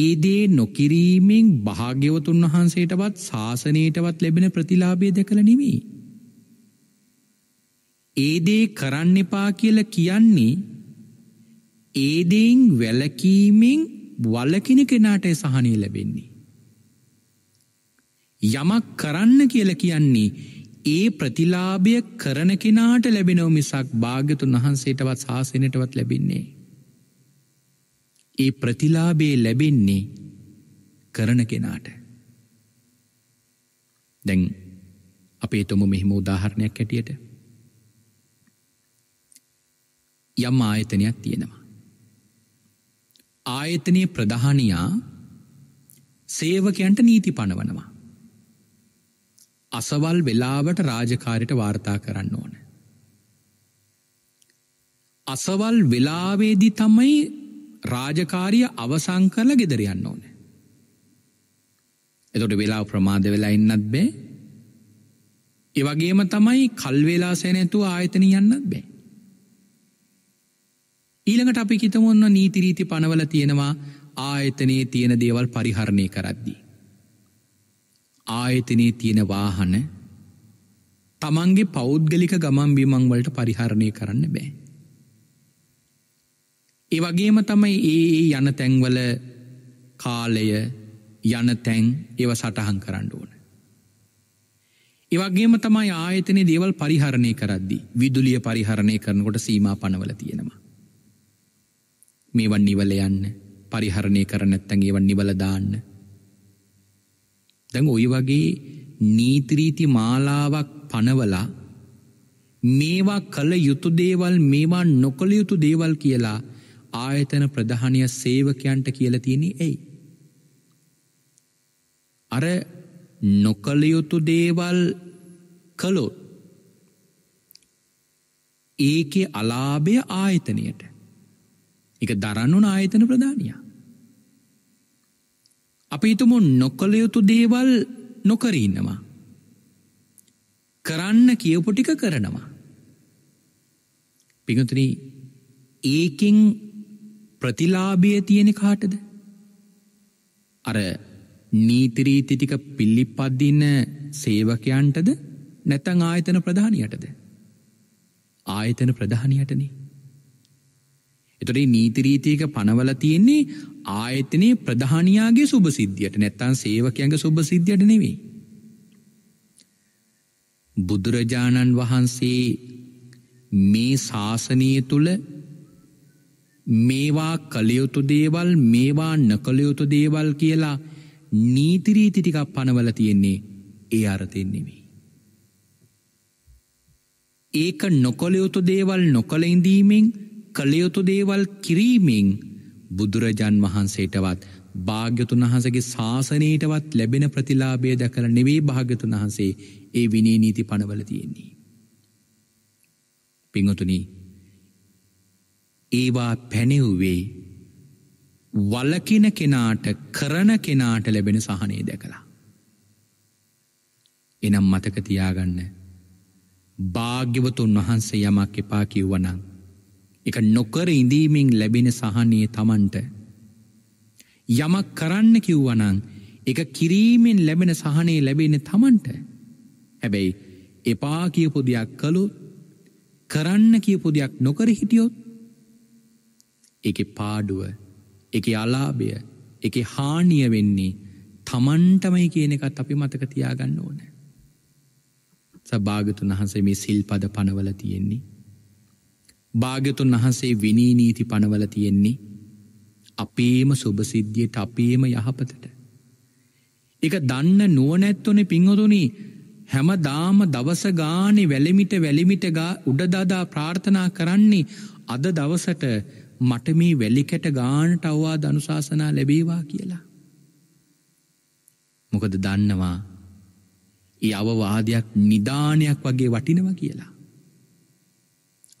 [SPEAKER 1] ඒදේ නොකිරීමෙන් භාග්‍යවතුන් වහන්සේටවත් ශාසනයටවත් ලැබෙන ප්‍රතිලාබේ දැකළ නෙමී. ඒදේ කරන්න එපා කියල කියන්නේ ඒදෙන් වැලකීමෙන් වලකින කෙනාට සහනය ලැබෙන්නේ. යමක් කරන්න කියල කියන්නේ ඒ ප්‍රතිලාභය කරන කෙනාට ලැබෙනව මිසක් භාගතුන් වහන්සේටවත් ශාසනයටවත් ලැබින්නේ. ඒ ප්‍රතිලාබේ ලැබෙන්නේ කරන කෙනාට. දැන් අපේ තුොම මෙහිම උදාහරණයක් ඇටියට. යම් ආයතනයක් තියෙනවා. ආයතනය ප්‍රධානයා සේවකයන්ට නීති පණවනවා. අසවල් වෙලාවට රාජකාරිට වාර්තා කරන්න ඕන. අසවල් වෙලාවේදී තමයි රාජකාරිය අවසං කරල ගෙදරයන්න ඕන. එතොට වෙලා ප්‍රමාද වෙලා ඉන්නත් බේ ඒවගේම තමයි කල්වෙලා සැනැතු ආයතන යන්නත් බේ. ඊළඟට අපි හිතමුන්න නීතිරීති පනවල තියෙනවා ආයතනයේ තියෙන දේවල් පරිහරණය කරද්දී. ආයතනයේ තියෙන වාහන තමන්ගේ පෞද්ගලික ගමන් බිමංවලට පරිහරණය කරන්න බෑ. ඒ වගේම තමයි ඒ යන තැන්වල කාලය යන තැන් ඒව සටහන් කරන්න ඕන. ඒවගේම තමයි ආයතන දේවල් පරිහරණය කරද්දි විදුලිය පරිහරණය කරනකොට සීම පනවල තියෙනවා. මේවන් නිවල යන්න පරිහරණය කරනැත්තැන් ඒවන් නිවලදාන්න දැන් ඔය වගේ නීතිරීති මාලාවක් පනවලා මේවා කළ යුතු දේවල් මේවා නොකළ යුතු දේවල් කියලා ආයතන ප්‍රධානය සේවකයන්ට කියල තියෙනෙ ඇයි. අර නොකළයුතු දේවල් කළොත් ඒකෙ අලාභය ආයතනයට එක දරන්නුන ආයතන ප්‍රධානයා අපි හිතුමු නොක්කළ යුතු දේවල් නොකරඉන්නවා. කරන්න කියවපොටික කරනවා. පිඟතුන ඒකෙන් ප්‍රතිලාභය තියෙන කාටද. අර නීතිරීතිටික පිල්ලිපද්දින්න සේවකයන්ටද නැතං ආයතන ප්‍රධානයටද. ආයතන ප්‍රධානයටනේ. එතොට නීතිරීතියක පනවල තියෙන්නේ ආයතනයේ ප්‍රධානයාගේ සුභසිද්ධියට නැත්තන් සේවකයන්ග සුභසිද්ධියට නෙවේ. බුදුරජාණන් වහන්සේ මේ ශාසනය තුළ මේවා කළයුතු දේවල් මේවා නකළයුතු දේවල් කියලා නීතිරීතිටිකක් පනවල තියෙන්නේ ඒ අරතෙන්නෙවෙයි. ඒක නොකොළයුතු දේවල් නොකළ ඉඳීමෙන් කළයුතු දේවල් කිරීමෙන් බුදුරජන් වහන්සේටවත් භාග්‍යතුන් වහසගේ ශාසනයටවත් ලැබෙන ප්‍රතිලාබය දැකළ නෙවේ භාග්‍යතුන් වහන්සේ ඒ විනේ නීති පනවල තියෙන්නේ. පිංහතුන ඒවා පැනෙව්වේ වලකින කෙනාට කරන කෙනාට ලැබෙන සහනය දැකලා. එනම් මතක තියාගන්න භාග්‍යවතුන් වහන්සේ යමක් එපා කිව්වනං එක නොකර ඉඳීමෙන් ලැබෙන සහනය තමන්ට. යමක් කරන්න කිව්වනං එක කිරීමෙන් ලැබෙන සහනේ ලැබෙන තමන්ට. හැබැයි එපා කියපු දෙයක් කළොත් කරන්න කියපු දෙයක් නොකර හිටියොත් එක පාඩුව එක අලාභය එක හානිය වෙන්නේ තමන්ටමයි කියනකත් අපි මතක තියාගන්න ඕන. සභාගතුන් වහන්සේ මේ සිල්පද පනවල තියෙන්නේ භාගතුන් වහන්සේ විනී නීති පනවල තියෙන්නේ අපේම සුභසිද්ධියට අපේම යහපතට. එක දන්න නුවනැත්වන පිංහතුනි හැම දාම දවස ගානෙ වැලිමිට වැලිමිටගා උඩදදා ප්‍රාර්ථනා කරන්නේ අද දවසට මට මේ වැලිකැට ගානට අවවා දනුශාසනා ලැබේවා කියලා. මොකද දන්නවා ඒ අවවාදයක් නිධානයක් වගේ වටිනව කියලා.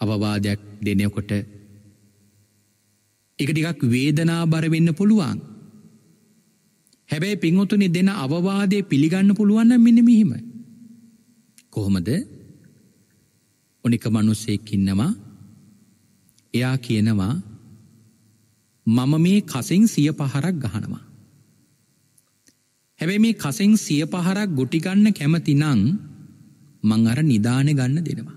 [SPEAKER 1] අවවාදයක් දෙනකොට එක ටිකක් වේදනා බරවෙන්න පුළුවන්. හැබැයි පින්වතුනි දෙන අවවාදය පිළිගන්න පුළුවන්න මෙන්න මෙහිම. කොහොමද? ඔනික මිනිසෙක් ඉන්නවා. එයා කියනවා මම මේ කසින් 100පහරක් ගහනවා. හැබැයි මේ කසින් 100පහරක් ගුටි ගන්න කැමති නම් මං අර නිදානේ ගන්න දෙනවා.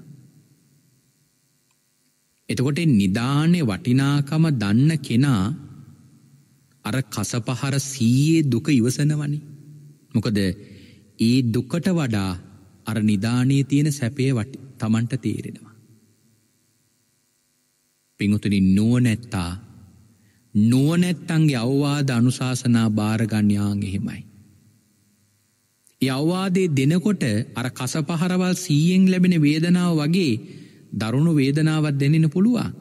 [SPEAKER 1] එතකොට නිධානය වටිනාකම දන්න කෙනා අර කසපහර සීයේ දුක ඉවසනවනි. මොකද ඒ දුකට වඩා අර නිධානයේ තියෙන සැපේ තමන්ට තේරෙනවා. පිංහතුනි නුවනැත්තා නුවනැත්තන්ගේ අවවාද අනුශාසනා භාරගණ්යාන් එහෙමයි. ඒ අවවාදේ දෙනකොට අර කසපහරවල් සීයෙන් ලැබෙන වේදනාව වගේ දරුණු වේදනාවත් දෙනෙන පුළුවන්.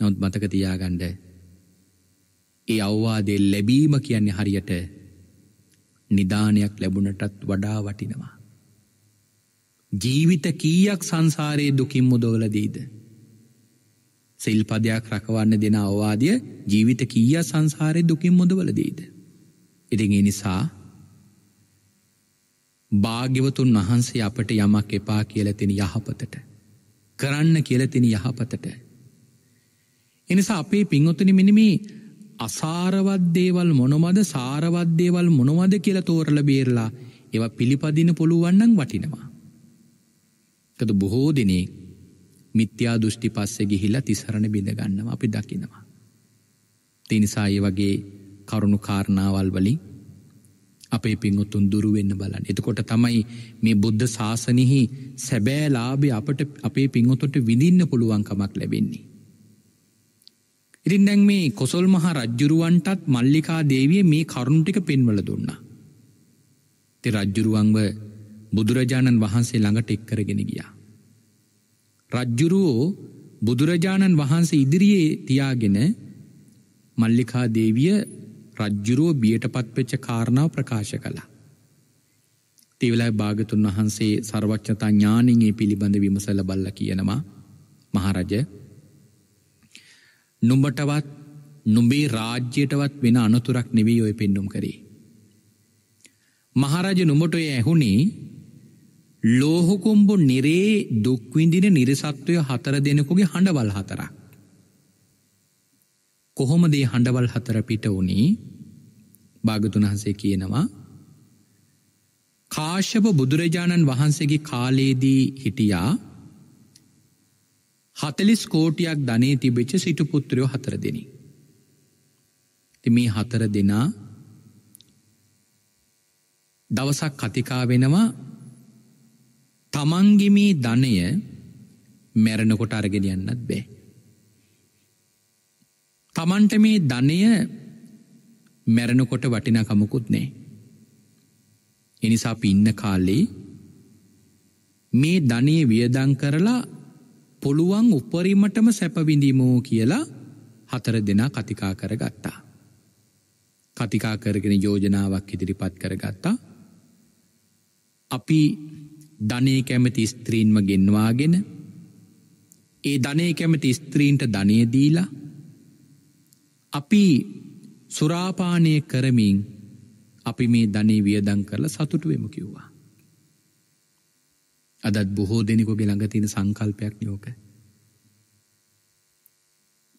[SPEAKER 1] නොත් මතකතියාගණ්ඩ. ඒ අවවාදේ ලැබීම කියන්නේ හරියට නිධානයක් ලැබුණටත් වඩා වටිනවා. ජීවිත කීයක් සංසාරයේ දුකින් මුදෝලදීද. සිල්පදයක් රකවන්න දෙෙන අවවාදය ජීවිත කීය සංසාරය දුකින් මුදවලදීද. ඉතිගේ නිසා භාග්‍යවතුන් වහන්සේ අපට යමක් එපා කියලතින යහපතට. කරන්න කියලතින යහපතට. එනිසා අපේ පින්වොතුනි මිනිමේ අසාරවද්දේවල් මොනොමද සාරවද්දේවල් මොනොවද කියල තෝරල බේරලා ඒව පිළිපදින පුළුවන්නන් වටිනවා. කද බොහෝ දෙනේ මිත්‍යා දෘෂ්ටි පස්සෙ ගිහිල්ලා තිසරණ බිඳගන්නවා අපි දකිනවා. තිනිසා ඒ වගේ කරුණු කාරණාවල් වලින් අපේ පින්වොත්තුන් දුරුවෙන්න බලන්න. එතකොට තමයි මේ බුද්ධ ශාසනයෙහි සැබෑලාභය අපට අපේ පින්වොතුට විඳින්න පුළුවන්කමක් ලැබෙන්නේ. ඉතින් දැන් මේ කොසල් මහා රජ්ජුරුවන්ටත් මල්ලිකා දේවිය මේ කරුණුටික පෙන්වල දුන්නා. ති රජ්ජුරුවන්ව බුදුරජාණන් වහන්සේ ළඟට එක්කරගෙන ගියා. රජ්ජුරුවෝ බුදුරජාණන් වහන්සේ ඉදිරියේ තියාගෙන මල්ලිකා දේවිය රජ්ජුරෝ බියට පත්වෙච්ච කාරණාව ප්‍රකාශ කළා. තිවලයි භාගතුන් වහන්සේ සර්වක්ෂතා ඥානිගේ පිළිබඳ විමසල බල්ල කියනවා මහරජ නුඹටවත් නුඹේ රාජ්‍යයටවත් වෙන අනතුරක් නෙවී ඔය පෙන්නුම් කරේ. මහරජ නුමට ඔය ඇහුණේ ලෝහොකුම්බු නිරේ දුක්විඳින නිරිසත්වය හතර දෙනකුගේ හඬවල් හතරක්. කොහොමදේ හඬවල් හතර පිට වනේ භාගතුන් වහන්සේ කියනවා කාශ්‍යප බුදුරජාණන් වහන්සේගේ කාලයේදී හිටියා හතලිස් කෝටියක් ධනේ තිබෙච්ච සිටු පුත්‍රයෝ හතර දෙෙන. ති මේ හතර දෙනා දවසක් කතිකා වෙනවා තමන්ගිමී ධනය මැරණකොට අරගෙනියන්නත් බෑ. තමන්ට මේ ධනය මැරණකොට වටිනකමකුත් නෑ. එනිසා පින්න කාල්ලේ මේ ධනය වියදං කරලා පුළුවන් උපරීමටම සැපවිඳීමෝ කියලා හතර දෙනා කතිකා කරගත්තා. කතිකා කරගෙන යෝජනාවක් ඉදිරිපත් කරගත්තා. අපි ධනේ කැමති ස්ත්‍රීන්ම ගෙන්වාගෙන ඒ ධනේ කැමති ස්ත්‍රීන්ට ධනය දීලා අපි සුරාපානය කරමින් අපි මේ ධනේ වියදං කරල සතුටුවම කිව්වා. අදත් බොහෝ දෙනෙකුගේ ළඟතින සංකල්පයක් නෝක.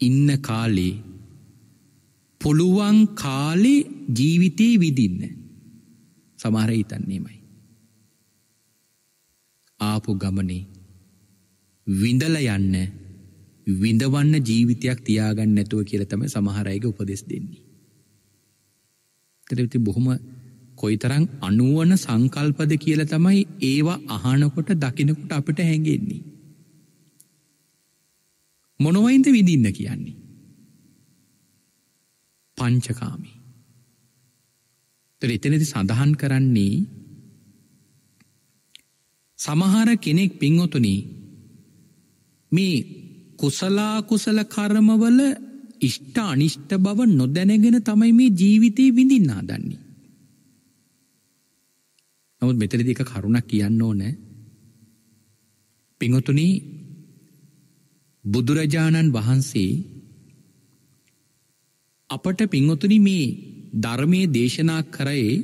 [SPEAKER 1] ඉන්න කාලේ පුළුවන් කාලේ ජීවිතයේ විදින්න සමහර හිතන්නේමයි. ආපු ගමනේ විඳල යන්න විඳවන්න ජීවිතයක් තියාගන්න නැතුව කියලතම සමහරයික උපදෙස් දෙන්නේ. තරවිති බොහොම කොයිතරං අනුවන සංකල්පද කියල තමයි ඒවා අහනකොට දකිනකොට අපට හැඟෙන්නේ. මොනොවයින්ද විඳින්න කියන්නේ. පංචකාමි. තොර එතනති සඳහන් කරන්නේ සමහර කෙනෙක් පින්වතුනි මේ කුසලා කුසල කර්මවල ඉෂ්ට අනිෂ්ට බව නොදැනගෙන තමයි මේ ජීවිතේ විඳින්න හදන්නේ. නමුත් මෙතනදී එක කරුණක් කියන්න ඕනේ. පිඟුතුනි බුදුරජාණන් වහන්සේ අපට පිංහතුනි මේ ධර්මය දේශනා කරයේ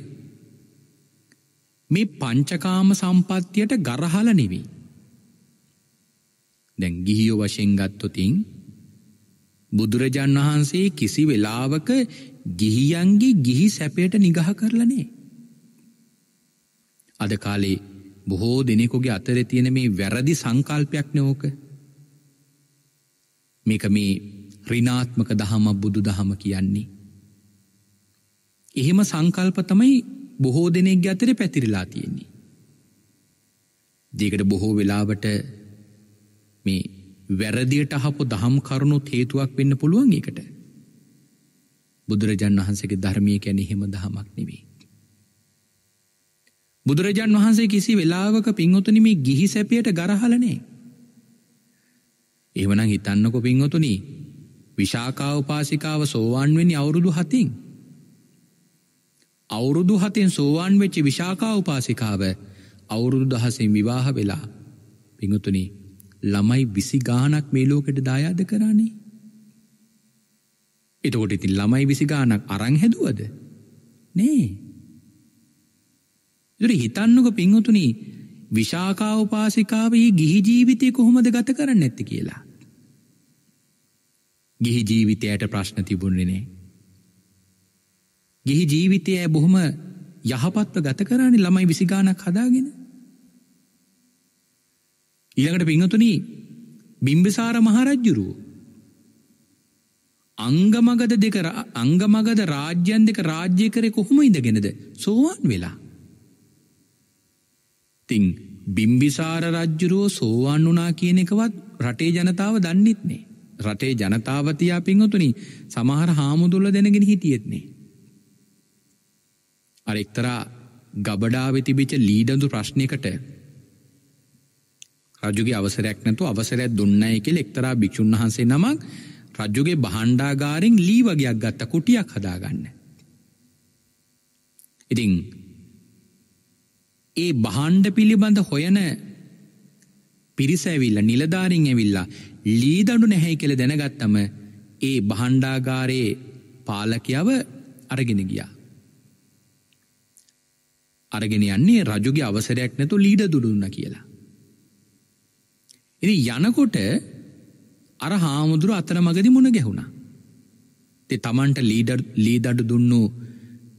[SPEAKER 1] මේ පංචකාම සම්පත්තියට ගරහල නෙවේ. දැන් ගිහියෝ වශයෙන් ගත්තොතින් බුදුරජාන් වහන්සේ කිසි වෙලාවක ගිහියන්ගේ ගිහි සැපයට නිගහ කරලනේ. අද කාලේ බොහෝ දෙනෙකුගේ අතර තියෙන මේ වැරදි සංකල්පයක් නෝක. මේක මේ රිනාත්මක දහම බුදු දහම කියන්නේ. එහෙම සංකල්ප තමයි බොහෝ දෙනෙක් අතර පැතිරිලා තියෙන්නේ. දෙකට බොහෝ වෙලාවට මේ වැරදියට අහපු දහම් කරුණුත් හේතුවක් වෙන්න පුළුවන් ඒකට. බුදුරජාන් වහන්සේගේ ධර්මය කියන්නේ එහෙම දහමක් නෙවෙයි. බුදුරජාන් වහන්සේ කිසි වෙලාවක පින්වතුනි මේ ගිහි සැපයට ගරහලා නෑ. එහෙමනම් හිතන්නකෝ පින්වතුනි විශාකා උපාසිකාව සෝවාන් වෙන්නේ අවුරුදු 7න්. අවුරුදු 7න් සෝවාන් වෙච්ච විශාකා උපාසිකාව අවුරුදු 10න් විවාහ වෙලා පින්වතුනි ළමයි විසි ගානක් මේ ලෝකෙට දායාද කරන්නේ. එතකොට ඉතින් ළමයි විසි ගානක් අරං හැදුවද නේ. දුර හිතන්නක පින්වතුනී විශාකාවපාසිකාවයේ ගිහි ජීවිතය කොහොමද ගත කරන්න ඇති කියලා. ගිහි ජීවිතයට ප්‍රශ්න තිබුණනේ. ගිහි ජීවිතය බොහොම යහපත්ව ගත කරන්නේ ළමයි විසිගානක් හදාගෙන. ඊළඟට පිංහතුන බිම්බිසාර මහරජ්ජුරුව. අංගමගද දෙක අංගමගද රාජ්‍යන් දෙක රාජ්‍ය කරය කොහොම ඉඳගෙනද සෝවාන් වෙලා. තිං බිම්බිසාර රජ්ජුරුවෝ සෝවාන් වනා කියන එකවත් රටේ ජනතාව දන්නෙත්නේ. රටේ ජනතාවතියා පිංහතුනි සමහර හාමුදුල්ල දෙනගෙන හිටියෙත්නේ. අරෙක්තරා ගබඩාවෙතිබිච ලීඩඳු ප්‍රශ්නයකට රජුගේ අවසරයක් නැතු අවසරයක් දුන්නයි කෙ එක්තරා භික්‍ෂන් වහන්සේ නමක් රජ්ජුගේ බහන්්ඩාගාරෙන් ලී වගයක් ගත්ත කුටියක් හදාගන්න. ඉතිං ඒ බහන්්ඩ පිළිබඳ හොයන පිරිසැවිල්ල නිලධාරින් ඇවිල්ලා ලීදඩු නැහැයි කෙළ දැනගත්තම ඒ බහන්්ඩාගාරයේ පාලකයාව අරගෙන ගියා. අරගෙන යන්නේ රජුගේ අවසරයක් නැතු ලීඩ දුඩුන්න කියලා. ඉති යනකොට අර හාමුදුරු අතර මගදි මුණ ගැහුණා. තෙ තමන්ට ලීඩර් ලීදඩු දුන්නු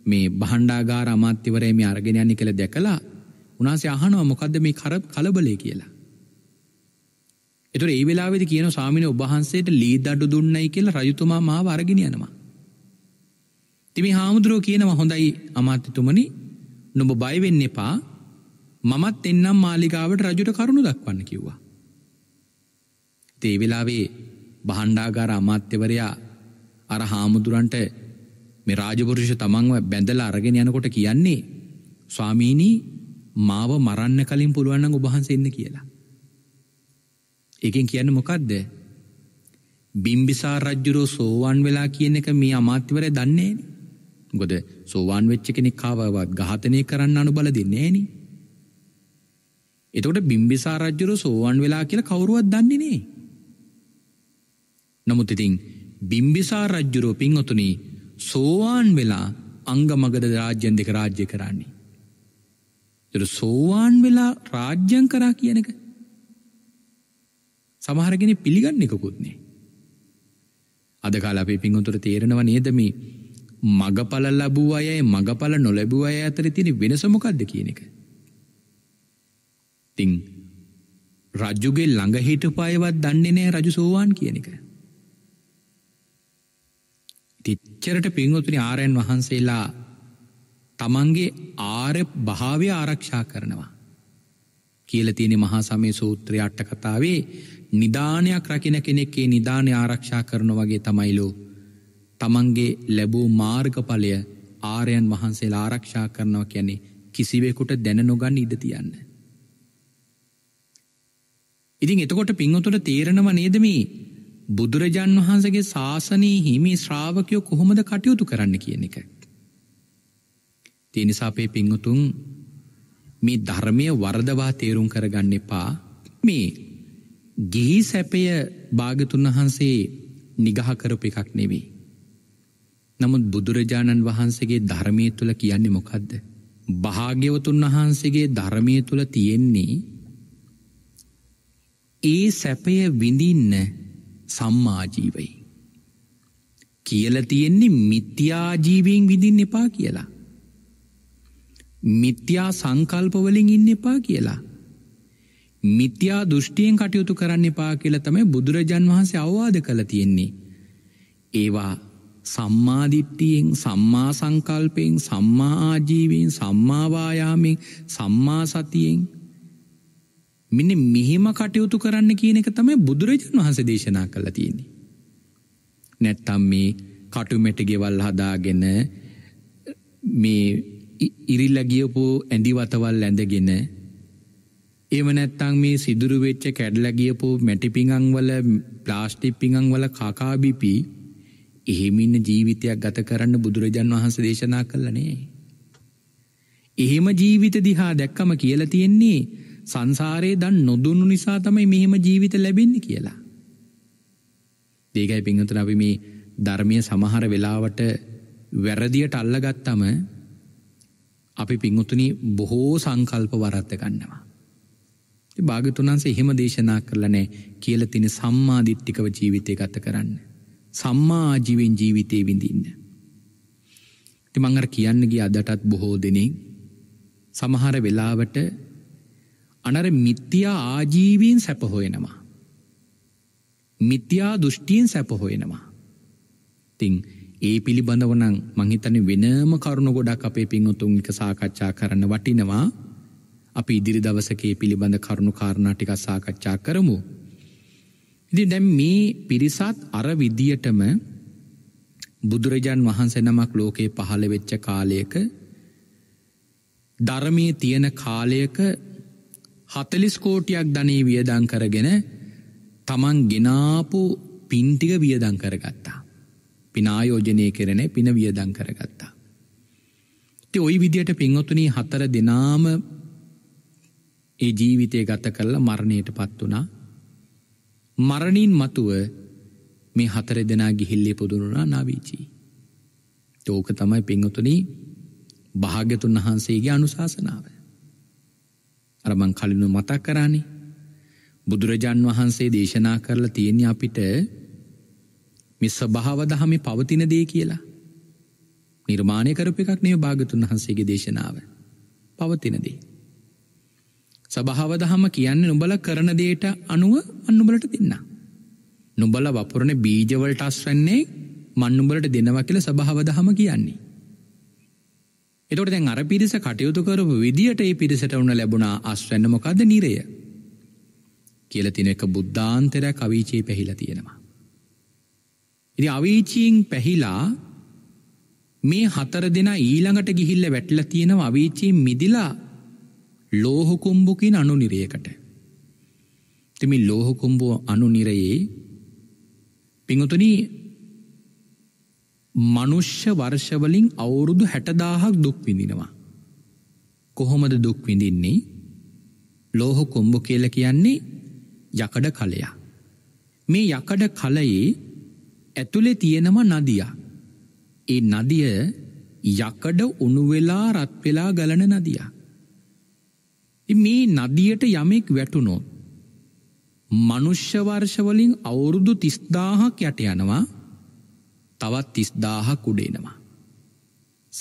[SPEAKER 1] මේ බහණ්ඩාගාර අමාත්‍යවරයම අර්ගෙනයනි කළ දැකලා උනාසේ අහනවා මොකක්ද මේ කර කලබලය කියලා. එතුර ඒ වෙලාවෙද කියන සාමින ඔබහන්සේට ලීදඩු දුන්නයි කියලා රජතුමා මාව අරගෙන යනවා. තිමි හාමුදුරුව කියනවා හොඳයි අමාත්‍යතුමනි නොඹ බයවෙන්න එපා මමත් එන්නම් මාලිකාවට රජුට කරුණු දක්වන්න කිව්වා. තේ වෙලාවේ බහණ්ඩාගාර අමාත්‍යවරයා අර හාමුදුරන්ට මේ රාජපුරුෂ තමන්ව බැඳලා අරගෙන යනකොට කියන්නේ ස්වාමීනි මාව මරන්න කලින් පුළුවන් නම් ඔබ වහන්සේ ඉන්න කියලා. ඒකෙන් කියන්නේ මොකද්ද? බිම්බිසාර රජුරෝ සෝවාන් වෙලා කියන එක මේ අමාත්‍යවරය දන්නේ නෑනේ. මොකද සෝවාන් වෙච්ච කෙනෙක් කාවවත් ඝාතනය කරන්න අනුබල දෙන්නේ නෑනේ. එතකොට බිම්බිසාර රජුරෝ සෝවාන් වෙලා කියලා කවුරුවත් දන්නේ නෑ. නමුත් ඉතිං බිම්බිසා රජ්ජුරෝ පින්වතුනි සෝවාන් වෙලා අංගමගද රාජ්‍යන් දෙක රාජ්‍ය කරන්නේ. තුර සෝවාන් වෙලා රාජ්‍යන් කරා කියනක සමහරගෙන පිළිගන්න එකකුත්නේ. අද කාල අපේ පින්වතුර තේරෙනව නේදම මගපල ලබූ අයයි මගපල නොලැබූ අය අතර තියෙන වෙනසමොකක්ද කියන එක. තිං රජ්ජුගේ ළඟහිට පායවත් දන්නේ නෑ රජු සෝවාන් කියන එක. තිච්චරට පින්වතුනි ආරයන් වහන්සේලා තමන්ගේ ආර භාවය ආරක්ෂා කරනවා. කියල තියෙන මහා සමය සූත්‍රය අට්ට කතාවේ නිධානයක් රකින කෙනෙක්කේ නිධානය ආරක්ෂා කරන වගේ තමයිලෝ. තමන්ගේ ලැබූ මාර්ගඵලය ආරයන් වහන්සේලා ආරක්ෂා කරනවා කියන්නේ කිසිවෙකුට දැන නොගන්න ඉඩ තියන්න. ඉතින් එතකොට පින්වතුට තේරණව නේදමී බුදුරජාන් වහන්සගේ ශාසනී හිමි ශ්‍රාවකයෝ කොහොමද කටයුතු කරන්න කියන එක. තිනිසාපේ පිංහතුන් මේ ධර්මය වරදවා තේරුම් කරගන්න එපා මේ ගිහි සැපය භාගතුන් වහන්සේ නිගහ කරපු එකක් නෙවෙයි. නමුත් බුදුරජාණන් වහන්සේගේ ධර්මය තුළ කියන්නේ මොකක්ද. භාග්‍යවතුන් වහන්සේගේ ධර්මය තුළ තියෙන්නේ ඒ සැපය විඳින්න සම්මාජීවයි. කියල තියෙන්නේ මිත්‍යාජීවයෙන් විඳින් එපා කියලා. මිත්‍යා සංකල්පවලින් ඉන්න එපා කියලා. මිත්‍යා දෘෂ්ටියෙන් කටයුතු කරන්න එපා කියල තමයි බුදුරජන් වහන්සේ අවවාද කළ තියෙන්නේ. ඒවා සම්මාධිට්ටියෙන් සම්මා සංකල්පයෙන් සම්මා ආජීවෙන් සම්මාවායාමෙන් සම්මා සතියෙන් මෙන්න මෙහෙම කටයුතු කරන්න කියන එක තමයි බුදුරජාණන් වහන්සේ දේශනා කළා තියෙන්නේ. නැත්තම් මේ කටුමැටි ගෙවල් හදාගෙන මේ ඉරිල්ල ගියපු ඇඳි වතවල් ඇඳගෙන එහෙම නැත්තම් මේ සිදුරු වෙච්ච කැඩලා ගියපු මැටි පිඟන් වල ප්ලාස්ටික් පිඟන් වල කකා බිපි එහෙම ඉන්න ජීවිතයක් ගත කරන්න බුදුරජාන් වහන්සේ දේශනා කළා නේ. එහෙම ජීවිත දිහා දැක්කම කියලා තියෙන්නේ සංසාරයේ දන් නොදුන්නු නිසා තමයි මෙහෙම ජීවිත ලැබෙන්න කියලා. දේකයි පිංහතුන අපි මේ ධර්මය සමහර වෙලාවට වැරදියට අල්ලගත්තම අපි පිංහතුනි බොහෝ සංකල්ප වරත්ත ගන්නවා. භාගතුනන්සේ එහෙම දේශනා කරලනෑ කියල තින සම්මාධිත්තිකව ජීවිතය ගත කරන්න. සම්මා ජීවෙන් ජීවිතය විඳින්න. ති මංඟර කියන්න ගිය අදටත් බොහෝ දෙනෙක් සමහර වෙලාවට අනර මිත්‍යා ආජීවීන් සැපහොයෙනවා. මිත්‍යා දෘෂ්ටියෙන් සැපහොයෙනවා. තිං ඒ පිළිබඳවනං මංහිතන වෙනම කරුණු ගොඩක් අපේ පින්වතුන් එක සාකච්ඡා කරන්න වටිනවා අපි ඉදිරි දවසකේ පිළිබඳ කරුණු කාරණාටික සාකච්ඡා කරමු. ඉති දැම් මේ පිරිසත් අර විදියටම බුදුරජාන් වහන්සෙනමක් ලෝකයේ පහළ වෙච්ච කාලයක ධර්මය තියෙන කාලයක හතලිස් කෝටියක් ධනේ වියදං කරගෙන තමන් ගෙනාපු පින්ටික වියදං කරගත්තා. පිනායෝජනය කරන පින වියදං කරගත්තා. ති ඔයි විදියට පින්වතුනී හතර දෙනාම ඒ ජීවිතය ගත කරල මරණයට පත් වනා මරණින් මතුව මේ හතර දෙනා ගිහිල්ලේ පුදුරුණා නාවීචී. තෝක තමයි පින්වතුනී භාගතුන් වහන්සේගේ අනුශාසනාව. අරමං කලිනු මතක් කරානි බුදුරජාන් වහන්සේ දේශනා කරලා තියෙන අපිට මිස්ස භාව දහමි පවතින දේ කියලා නිර්මාණය කරප එකක් නය භාගතුන් වහන්සේගේ දේශනාව පවතිනදී. සභාව දහම කියන්න නුබල කරන දේට අනුව අන්නුබලට දෙන්න. නුබල වපුරණ බීජවලට අස්වන්නේ මන්නුබලට දෙනව කියල සභාව දහම කියන්නේ. එතොට දැන් අර පිරිස කටයුතු කරපු විදිහට ඒ පිරිසට උන්න ලැබුණා අස්වැන්න මොකක්ද නිරය කියල තින එක බුද්ධාන්තර කවිචී පැහිලා තියෙනවා. ඉති අවීචීන් පැහිලා මේ හතර දෙෙන ඊළඟට ගිහිල්ල වැටල තියෙනව අවීචී මිදිලා ලෝහොකුම්බුකින් අනු නිරයකට. තිමි ලෝහොකුම්බෝ අනු නිරයේ පිංහතුනී මනුෂ්‍ය වර්ෂවලින් අවුරුදු හැටදාහක් දුක් විඳිනවා. කොහොමද දුක් විඳින්නේ ලෝහ කොම්බ කියල කියන්නේ යකඩ කලයා. මේ යකඩ කලයේ ඇතුළෙ තියෙනම නදිය. ඒ නදිය යකඩ උනුවෙලා රත්වෙලා ගලන නදිය. මේ නදියට යමෙක් වැටුණෝ. මනුෂ්‍යවර්ෂවලින් අවුරුදු තිස්දාහක් යට යනවා තවත් තිස්දාහක් උඩේනවා.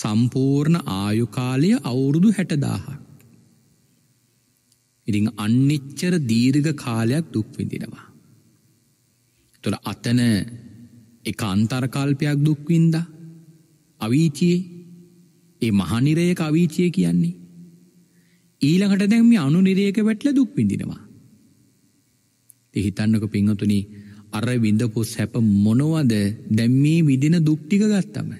[SPEAKER 1] සම්පූර්ණ ආයුකාලය අවුරුදු හැටදාහක්. ඉරිං අන්නිච්චර දීර්ඝ කාලයක් දුක්විඳිනවා. තුළ අතන එක අන්තර්කල්පයක් දුක්වින්ද අවීචයේ ඒ මහනිරයක අවීචය කියන්නේ. ඊළඟට දැම්ම අනුනිරේක වැටල දුක් පිඳිනවා. හිතන්නක පිංහතුනී අර විඳපු සැප මොනවද දැම් මේ විදින දුක්ටික ගත්තම.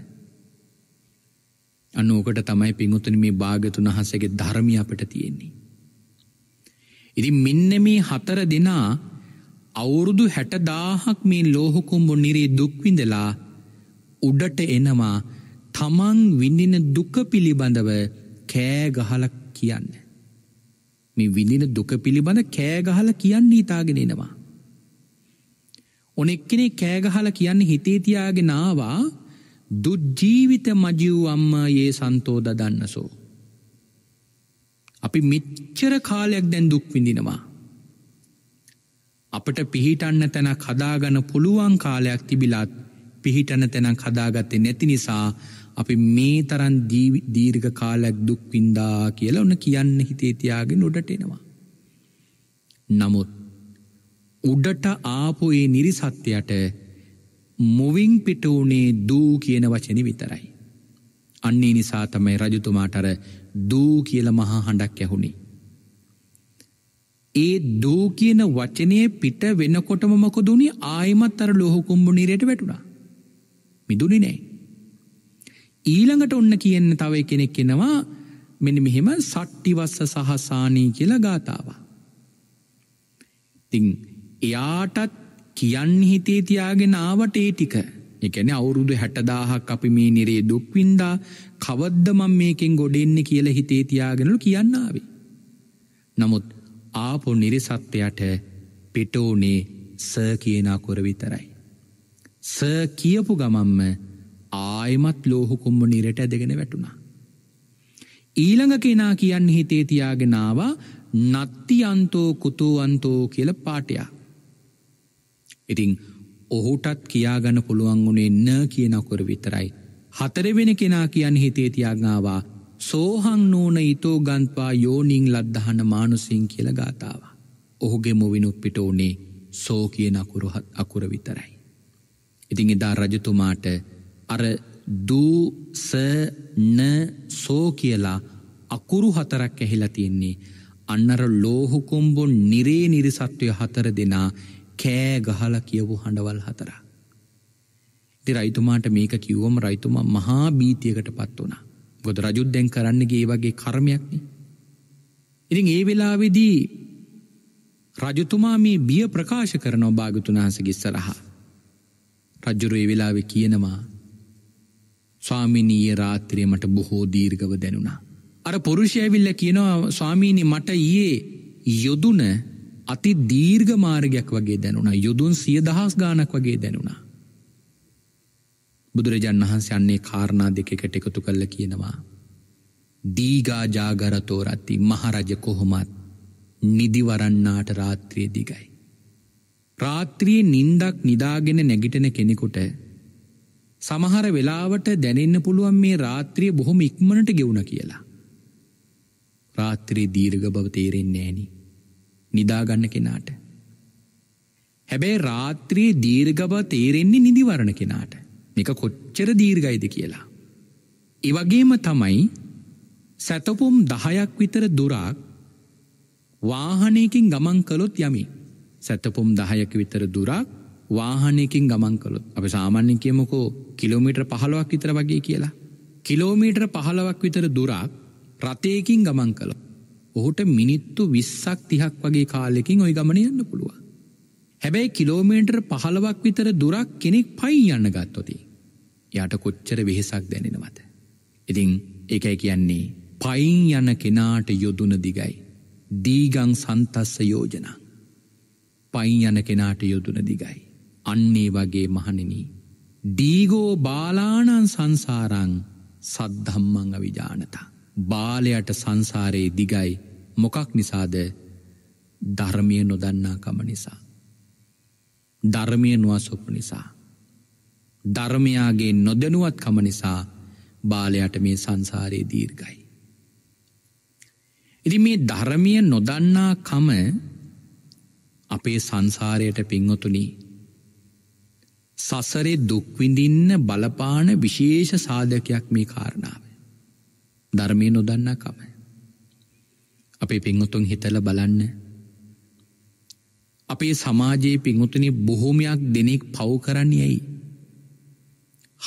[SPEAKER 1] අනුවකට තමයි පිංගුතුන මේ භාගතුන හසගේ ධර්මය අපට තියෙන්නේ. ඉති මෙන්න මේ හතර දෙනා අවුරුදු හැටදාහක් මේ ලෝහකුම්බො නිරේ දුක්විඳලා උඩට එනවා තමන් විඳින දුක පිළිබඳව කෑගහල කියන්න. මේ විඳින දුක පිළිබඳ කෑගහල කියන්න හිතාගෙනෙනවා. ඔනෙක්කෙනෙ කෑගහල කියන්න හිතේ තියාගෙනවා දුජ්ජීවිත මජිව් අම්ම ඒ සන්තෝද දන්නසෝ. අපි මිච්චර කාලයක් දැන් දුක් විඳිනවා. අපට පිහිටන්න තැන කදාගන පුළුවන් කාලයක් තිබිලත් පිහිටන තැන කදාගත්තේ නැති නිසා අපි මේ තරන් දීර්ඝ කාලයක් දුක්වින්දා කියලා ඔන්න කියන්න හිතේතියාගෙන උඩටෙනවා. නමුත් උඩට ආපු ඒ නිරිසත්‍යයට මුවින් පිටවුණේ දූ කියන වචන විතරයි. අන්නේ නිසා තමයි රජතුමාටර දූ කියල මහා හඬක් ඇහුණේ. ඒ දූ කියන වචනය පිට වෙනකොටම මොකදුනි ආයමත් අර ලොහොකුම්ඹ නිරයට වැටුණා. මිදුනි නෑ. ඊළඟට ඔන්න කියන්න තවයි කෙනෙක් කෙනවා මෙන මෙහෙම සට්ටිවස්ස සහසානී කියලා ගාතාව. තිං එයාටත් කියන්න හිතේ තියාගෙන ආවට ඒ ටික එකන අවුරුදු හැටදාහක් අපි මේ නිරේ දුක්වින්දා කවද්ද මං මේකෙන් ගොඩෙන්න කියල හිතේ තියාගෙනලු කියන්නාවේ. නමුත් ආපො නිරිසත්වයට පෙටෝනේ ස කියනා කොර විතරයි. ස කියපු ගමම්ම ආයමත් ලෝහුකුම්ම නිරට දෙගෙන වැටුණා. ඊළඟ කෙනා කියන්න හිතේ තියාගෙනවා නත්ති අන්තෝ කුතුවන්තෝ කියල පාටයක්. ඉතිං ඔහුටත් කියාගන්න පුළුවන් වුණේ න කියනකොර විතරයි. හතරවෙන කෙනා කියන්න හිතේ තියාගාවා සෝහං නෝන ඉතෝ ගන්පා යෝනිං ලද්දහන මානුසිං කියල ගාතාව. ඔහුගේ මොවිනුත් පිට ඕනේ සෝ කියන අකුරුහත් අකුර විතරයි. ඉතිං එදා රජතුමාට අර දූසන සෝ කියලා අකුරු හතරක් ඇහිලා තියෙන්නේ අන්නර ලෝහුකුම්බොන් නිරේ නිරිසත්වය හතර දෙනා කෑ ගහල කියවූ හඬවල් හතර. ති රයිතුමාට මේක කිව්වම රයිතුමා මහා බීතියකට පත් වුණ. ගොද රජුද්දැන් කරන්නගේ වගේ කර්මයක්න. ඉරි ඒ වෙලාවෙදී රජතුමා මේ බිය ප්‍රකාශ කරනෝ භාගතුනාහසගේ සරහා. රජ්ජුරු ඒ වෙලාවෙ කියනවා ස්වාමිනීය රාත්‍රිය මට බොහෝ දීර්ගව දැනුණා. අර පොරුෂයවිල්ල කියනවා ස්වාමීනි මට ඒ යොදුන අති දීර්ඝ මාර්ගයක් වගේ දැනුණා යුදුන් සිය දහස් ගානක් වගේ දැනුණා. බුදුරජන් වහන්සේ අන්නේ කාරණා දෙකකට එකතු කල්ල කියනවා. දීගා ජාගරතෝ රත්ති මහරජ කොහොමත් නිදිවරන්නාට රාත්‍රිය දිගයි. රාත්‍රියේ නින්දක් නිදාගෙන නැගිටන කෙනෙකුට සමහර වෙලාවට දැනෙන්න පුළුවන් මේ රාත්‍රිය බොහොම ඉක්මනට ගෙවුණ කියලා. රාත්‍රී දීර්ග බව තේරෙන්නේ ෑනිි. නිදාගන්න කෙනාට. හැබැයි රාත්‍රියේ දීර්ගව තේරෙන්නේ නිදිවරණ කෙනාට මේක කොච්චර දීර්ගයිද කියලා. එවගේම තමයි සැතපුම් දහයක් විතර දුරාක් වාහනයකින් ගමන් කළොත් යමි සැතපුම් දහයක විතර දුරක් වාහනයකින් ගමන් කළොත් අප සාමාන්‍ය කියමකෝ කිලෝමීට්‍ර පහළොවක් විතර වගේ කියලා. කිලෝමීට්‍ර පහළවක් විතර දුරක් රථයකින් ගමන් කළොත්. ඔහුට මිනිත්තු විස්සක් තිහක් වගේ කාලෙකින් ඔය ගමන යන්න පුළුව. හැබැයි කිලෝමීටර් පහළවක් විතර දුරක් කෙනෙක් පයි යන්න ගත්තොති. යට කොච්චර වෙහෙසක් දැනෙනවද. ඉතිං එකයි කියන්නේ පයින් යන කෙනාට යොදුන දිගයි. දීගං සන්තස්ස යෝජනා. පයින් යන කෙනාට යොදුන දිගයි. අන්නේ වගේ මහනිනී. දීගෝ බාලානන් සංසාරං සද්ධම්මං අවිජානතා. බාලයට සංසාරයේ දිගයි මොකක් නිසාද ධර්මිය නොදන්නාකම නිසා. ධර්මිය නුවසොප්පු නිසා. ධර්මයාගේ නොදනුවත්කම නිසා බාලයට මේ සංසාරයේ දීර්ගයි. ඉති මේ ධර්මිය නොදන්නාකම අපේ සංසාරයට පින්වතුනි සසරේ දුක්විඳින්න බලපාන විශේෂ සාධකයක් මේ කාරණාව. ධර්මය නොදන්නකම. අපේ පිංගුතුන් හිතල බලන්න. අපේ සමාජයේ පිංගුතුනි බොහොමයක් දෙනෙක් පව් කරන්න යැයි.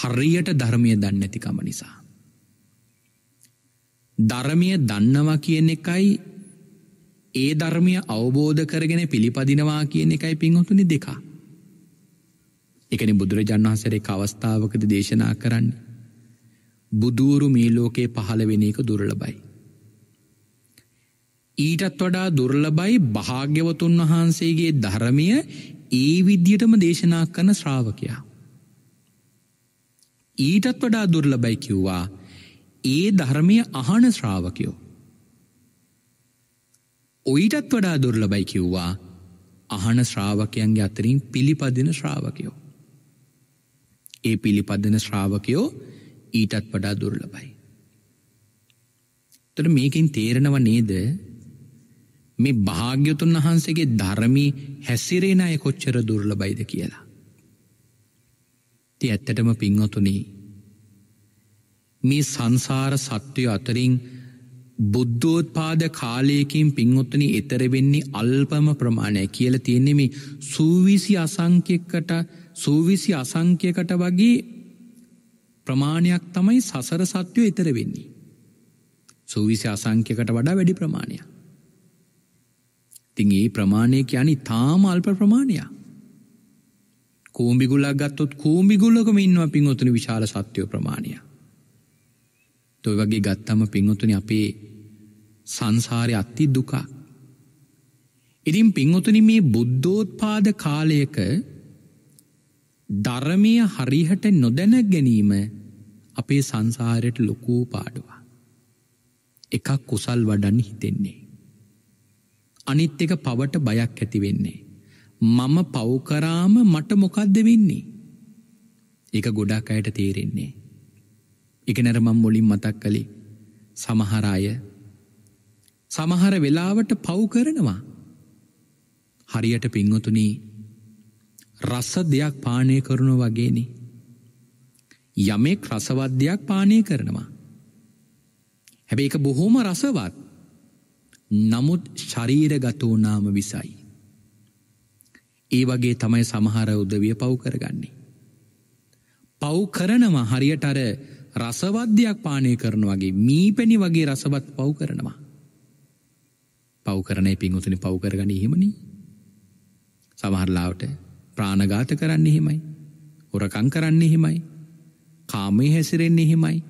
[SPEAKER 1] හරියට ධර්මය දන්නැතිකම නිසා. ධර්මය දන්නවා කියන එකයි ඒ ධර්මය අවබෝධ කරගෙන පිළිපදිනවා කියන එකයි පින්හොතුනි දෙකා. එකන බුදුරජන් වහසරේ අවස්ථාවකද දේශනා කරන්නේ. බුදුවරු මේ ලෝකයේ පහළ වෙන එක දුර්ලබයි. ඊටත් වඩා දුර්ලබයි භාග්‍යවතුන් වහන්සේගේ ධරමය ඒ විද්‍යටම දේශනා කරන ශ්‍රාවකයා. ඊටත් වඩා දුර්ලබයි කිව්වා ඒ ධර්මය අහන ශ්‍රාවකයෝ. ඔයිටත් වඩා දුර්ලබයි කිව්වා අහන ශ්‍රාවකයන්ගේ අතරින් පිළිපදින ශ්‍රාවකයෝ. ඒ පිළිපදන ශ්‍රාවකයෝ ඊටත් වඩා දුර්ලබයි. තොට මේකින් තේරෙනව නේද මේ භාග්‍යතුන් වහන්සේගේ ධරමී හැසිරෙන අය කොච්චර දුර්ලබයිද කියලා. ති ඇත්තටම පින්වතුනි මේ සංසාර සත්‍යය අතරින් බුද්ධෝත්පාද කාලයකින් පින්වොත්තනි එතරවෙන්නේ අල්පම ප්‍රමාණය කියල තියෙන්නේ මේ සූවිසි අසංකයකට සූවිසි අසංකයකට වගේ ප්‍රමාණයක් තමයි සසර සත්‍යය එතර වෙන්නේ. සූවිසි අසංක්‍යකට වඩා වැඩි ප්‍රමාණයක්. තින් ඒ ප්‍රමාණය කියන්නේ තාම අල්ප ප්‍රමාණයක්. කූම්බිගුලක් ගත්තොත් කූම්බිගුල්ලකම ඉන්නවා පින්වතුනි විශාල සත්‍යෝ ප්‍රමාණයක්. toy වගේ ගත්තම පින්වතුනි අපේ සංසාරේ අති දුක. ඉතින් පින්වතුනි මේ බුද්ධෝත්පාද කාලයක ධර්මය හරිහට නොදැන ගැනීම අපේ සංසාරයට ලොකූ පාඩවා. එකක් කුසල් වඩන්න හිතෙන්නේ. අනිත් එක පවට බයක් ඇතිවෙන්නේ. මම පව්කරාම මට මොකක්ද වෙන්නේ. එක ගොඩක් අයට තේරෙන්නේ. එක නැරමම් මොලින් මතක් කළි සමහරාය සමහර වෙලාවට පව් කරනවා. හරියට පින්වතුනී රස දෙයක් පානය කරන වගේනි. යමෙක් රසවද්‍යයක් පානය කරනවා. හැබැ එක බොහෝම රසවත් නමුත් ශරීරගතෝනාම විසයි. ඒ වගේ තමයි සමහර උදවිය පව් කරගන්නේ. පව් කරනවා හරියට අර රසවද්‍යයක් පානය කරන වගේ මී පැණි වගේ රසවත් පව් කරනවා. පව් කරන පින් උතුනි පව් කරගන හෙමනි සමහරලාවට ප්‍රාණගාත කරන්න එහෙමයි. හොරකං කරන්න එහෙමයි. කාමේ හැසිරෙන් එහෙමයි.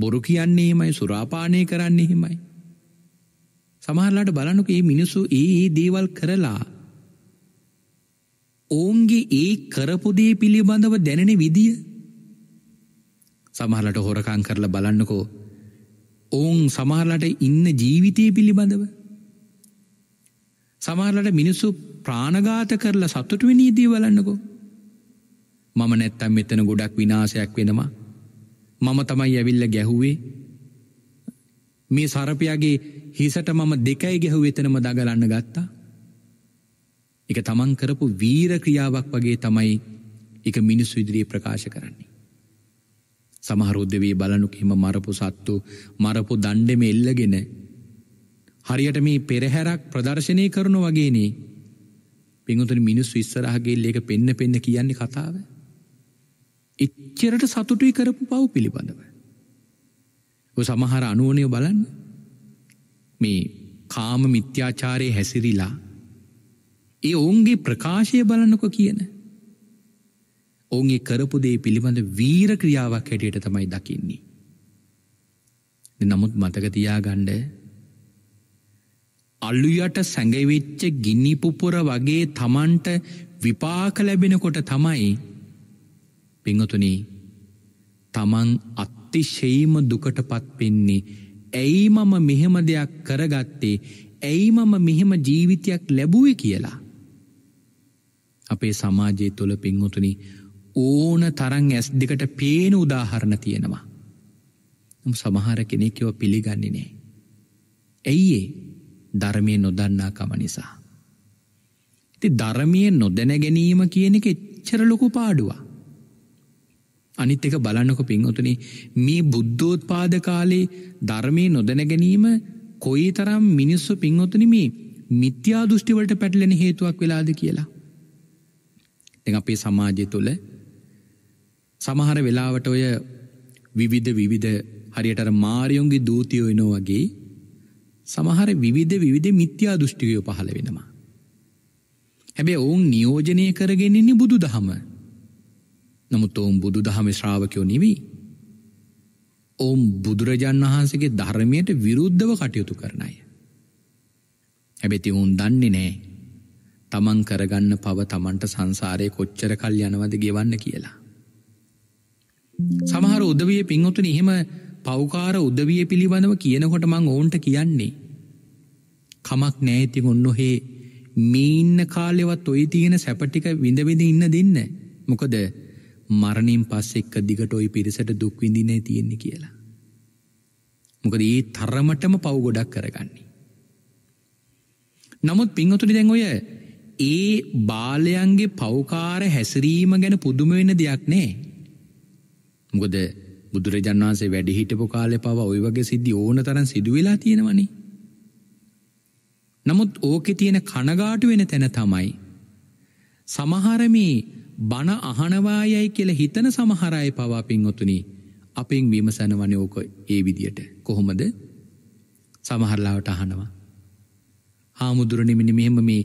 [SPEAKER 1] බොරු කියන්නේ එහෙමයි සුරාපානය කරන්න එහෙමයි. සමහරලාට බලනුක ඒ මිනිස්සු ඒ ඒ දේවල් කරලා. ඔවුන්ගේ ඒ කරපුදේ පිළිබඳව දැනෙන විදිය. සමහලට හොරකං කරලා බලන්නකෝ ඔවුන් සමහරලට ඉන්න ජීවිතය පිළිබඳව සමහරලට මිනිස්සු ප්‍රාණඝාත කරලා සතුටු වෙන ඉදී බලන්නකෝ. මම නැත්තම් මෙතන ගොඩක් විනාශයක් වෙනවා. මම තමයි ඇවිල්ලා ගැහුවේ. මේ සරපයාගේ හිසට මම දෙකයි ගැහුවේ එතනම දඟලන්න ගත්තා. ඒක තමන් කරපු වීර ක්‍රියාවක් වගේ තමයි ඒක මිනිස්සු ඉදිරියේ ප්‍රකාශ කරන්නේ. සමහර උද්දවේ බලනුකෙම මරපු සත්තු මරපු දණ්ඩෙම එල්ලගෙන හරියට මේ පෙරහැරක් ප්‍රදර්ශනය කරන වගේනේ පිංගුතුන මිනිස් විස්සරහගේ ලේක පෙන්න පෙන්න කියන්නේ කතාව. එච්චරට සතුටුයි කරපු පව් පිළිබඳව. ඔය සමහර අනුවනය බලන්න මේ කාම මිත්‍යාචාරය හැසිරිලා ඒ ඔවුන්ගේ ප්‍රකාශය බලන්නකො කියන. ඔවුන්ගේ කරපු දේ පිළිබඳ වීර ක්‍රියාවක් හැටියට තමයි දකින්නේ. නමුත් මතක තියාගණ්ඩ අල්ලුයට සැඟවිච්ච ගිනිපුපුර වගේ තමන්ට විපාක ලැබෙනකොට තමයි පිංහතුනි තමන් අත්තිශේම දුකට පත්වෙන්නේ ඇයි මම මෙහෙම දෙයක් කරගත්තේ ඇයි මම මෙහෙම ජීවිතයක් ලැබුවේ කියලා. අපේ සමාජය තුළ පිංහතුනි ඕන තරං ඇස් දෙකට පේන උදාහරණ තියෙනවා. සමහර කෙනෙක්කව පිළිගන්නේ නෑ. ඇයිඒ ධර්මය නොදන්නාකම නිසා. ති ධර්මිය නොදැන ගැනීම කියන එක එච්චර ලොකු පාඩුවා. අනිත් එක බලන්නක පින්වතුන මේ බුද්ධෝත් පාද කාලේ ධර්මය නොදැන ගැනීම කොයි තරම් මිනිස්සු පින්වතුන මේ මිත්‍යා දෘෂ්ටිවලට පැටලෙන හේතුවක් වෙලාද කියලා. දෙ අපේ සමාජය තුළ සමහර වෙලාවට ඔය විවිධ විවිධ හරියට මාරියොන්ගේ දූතියෝ එනෝ වගේ සමහර විවිධ විවිධ මිත්‍යා දෘෂ්ටිකයෝ පහළ වෙනවා. හැබැ ඔවුන් නියෝජනය කරගෙනෙන්නේ බුදු දහම. නමුත් ඔවුන් බුදු දහම ශ්‍රාවකයෝ නෙවී. ඔවුන් බුදුරජාණන් වහන්සගේ ධර්මයට විරුද්ධව කටයුතු කරනය. හැබැති ඔවුන් දන්නේ නෑ තමන් කරගන්න පව තමන්ට සංසාරය කොච්චර කල් යනවද ගෙවන්න කියලා. සමහර උදවිය පින්වතුන එහෙම පෞකාර උදවිය පිළිබඳව කියනකොට මං ඕන්ට කියන්නේ. කමක් නෑතින් ඔන්නොහේ මීන්න කාලෙවත් ඔයි තියෙන සැපටික විඳවෙද ඉන්න දෙන්න. මොකද මරණින් පස්ස එක්ක දිගට ඔයි පිරිසට දුක් විඳිනය තියෙන්නේ කියලා. මොකද ඒ තරමටම පව්ගොඩක් කරගන්නේ. නමුත් පිංහතුරි දැන් ඔය ඒ බාලයන්ගේ පෞකාර හැසිරීම ගැන පුදුම වෙන දෙයක් නෑ. මොකද බුදුරජන් වහන්සේ වැඩිහිටපු කාලෙ පව ඔය වගේ සිද්ධි ඕන තරන් සිදුවෙලා තියෙනවනි. නමුත් ඕකෙ තියෙන කනගාටු වෙන තැන තමයි. සමහරමී බණ අහනවායයි කෙල හිතන සමහරය පවා පින්වතුනි අපෙන් විමසැනවන ඕක ඒ විදියට කොහොමද සමහරලාවට අහනවා. හාමුදුරණමිනි මෙහෙම මේ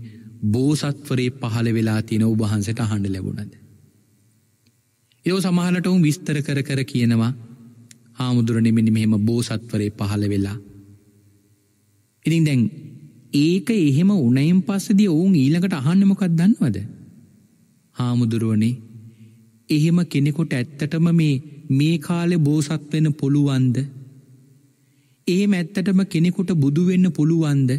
[SPEAKER 1] බෝසත්වරේ පහළ වෙලා තියෙන උබහන්සට අහන්න ලැබුණද. යෝ සමහලටවුන් විස්තර කර කර කියනවා හාමුදුරනෙමනි මෙහෙම බෝසත්වරේ පහළ වෙලා. ඉතින් දැන් ඒක එහෙම උනයිම් පස්සදිය ඔවුන් ඊළඟට අහන්නමොකක් දන්නවද. හාමුදුරුවනේ එහෙම කෙනෙකොට ඇත්තටම මේ මේ කාලෙ බෝසත් වෙන පොළුවන්ද. ඒ ඇත්තටම කෙනෙකුට බුදුවෙන්න පුළුවන්ද.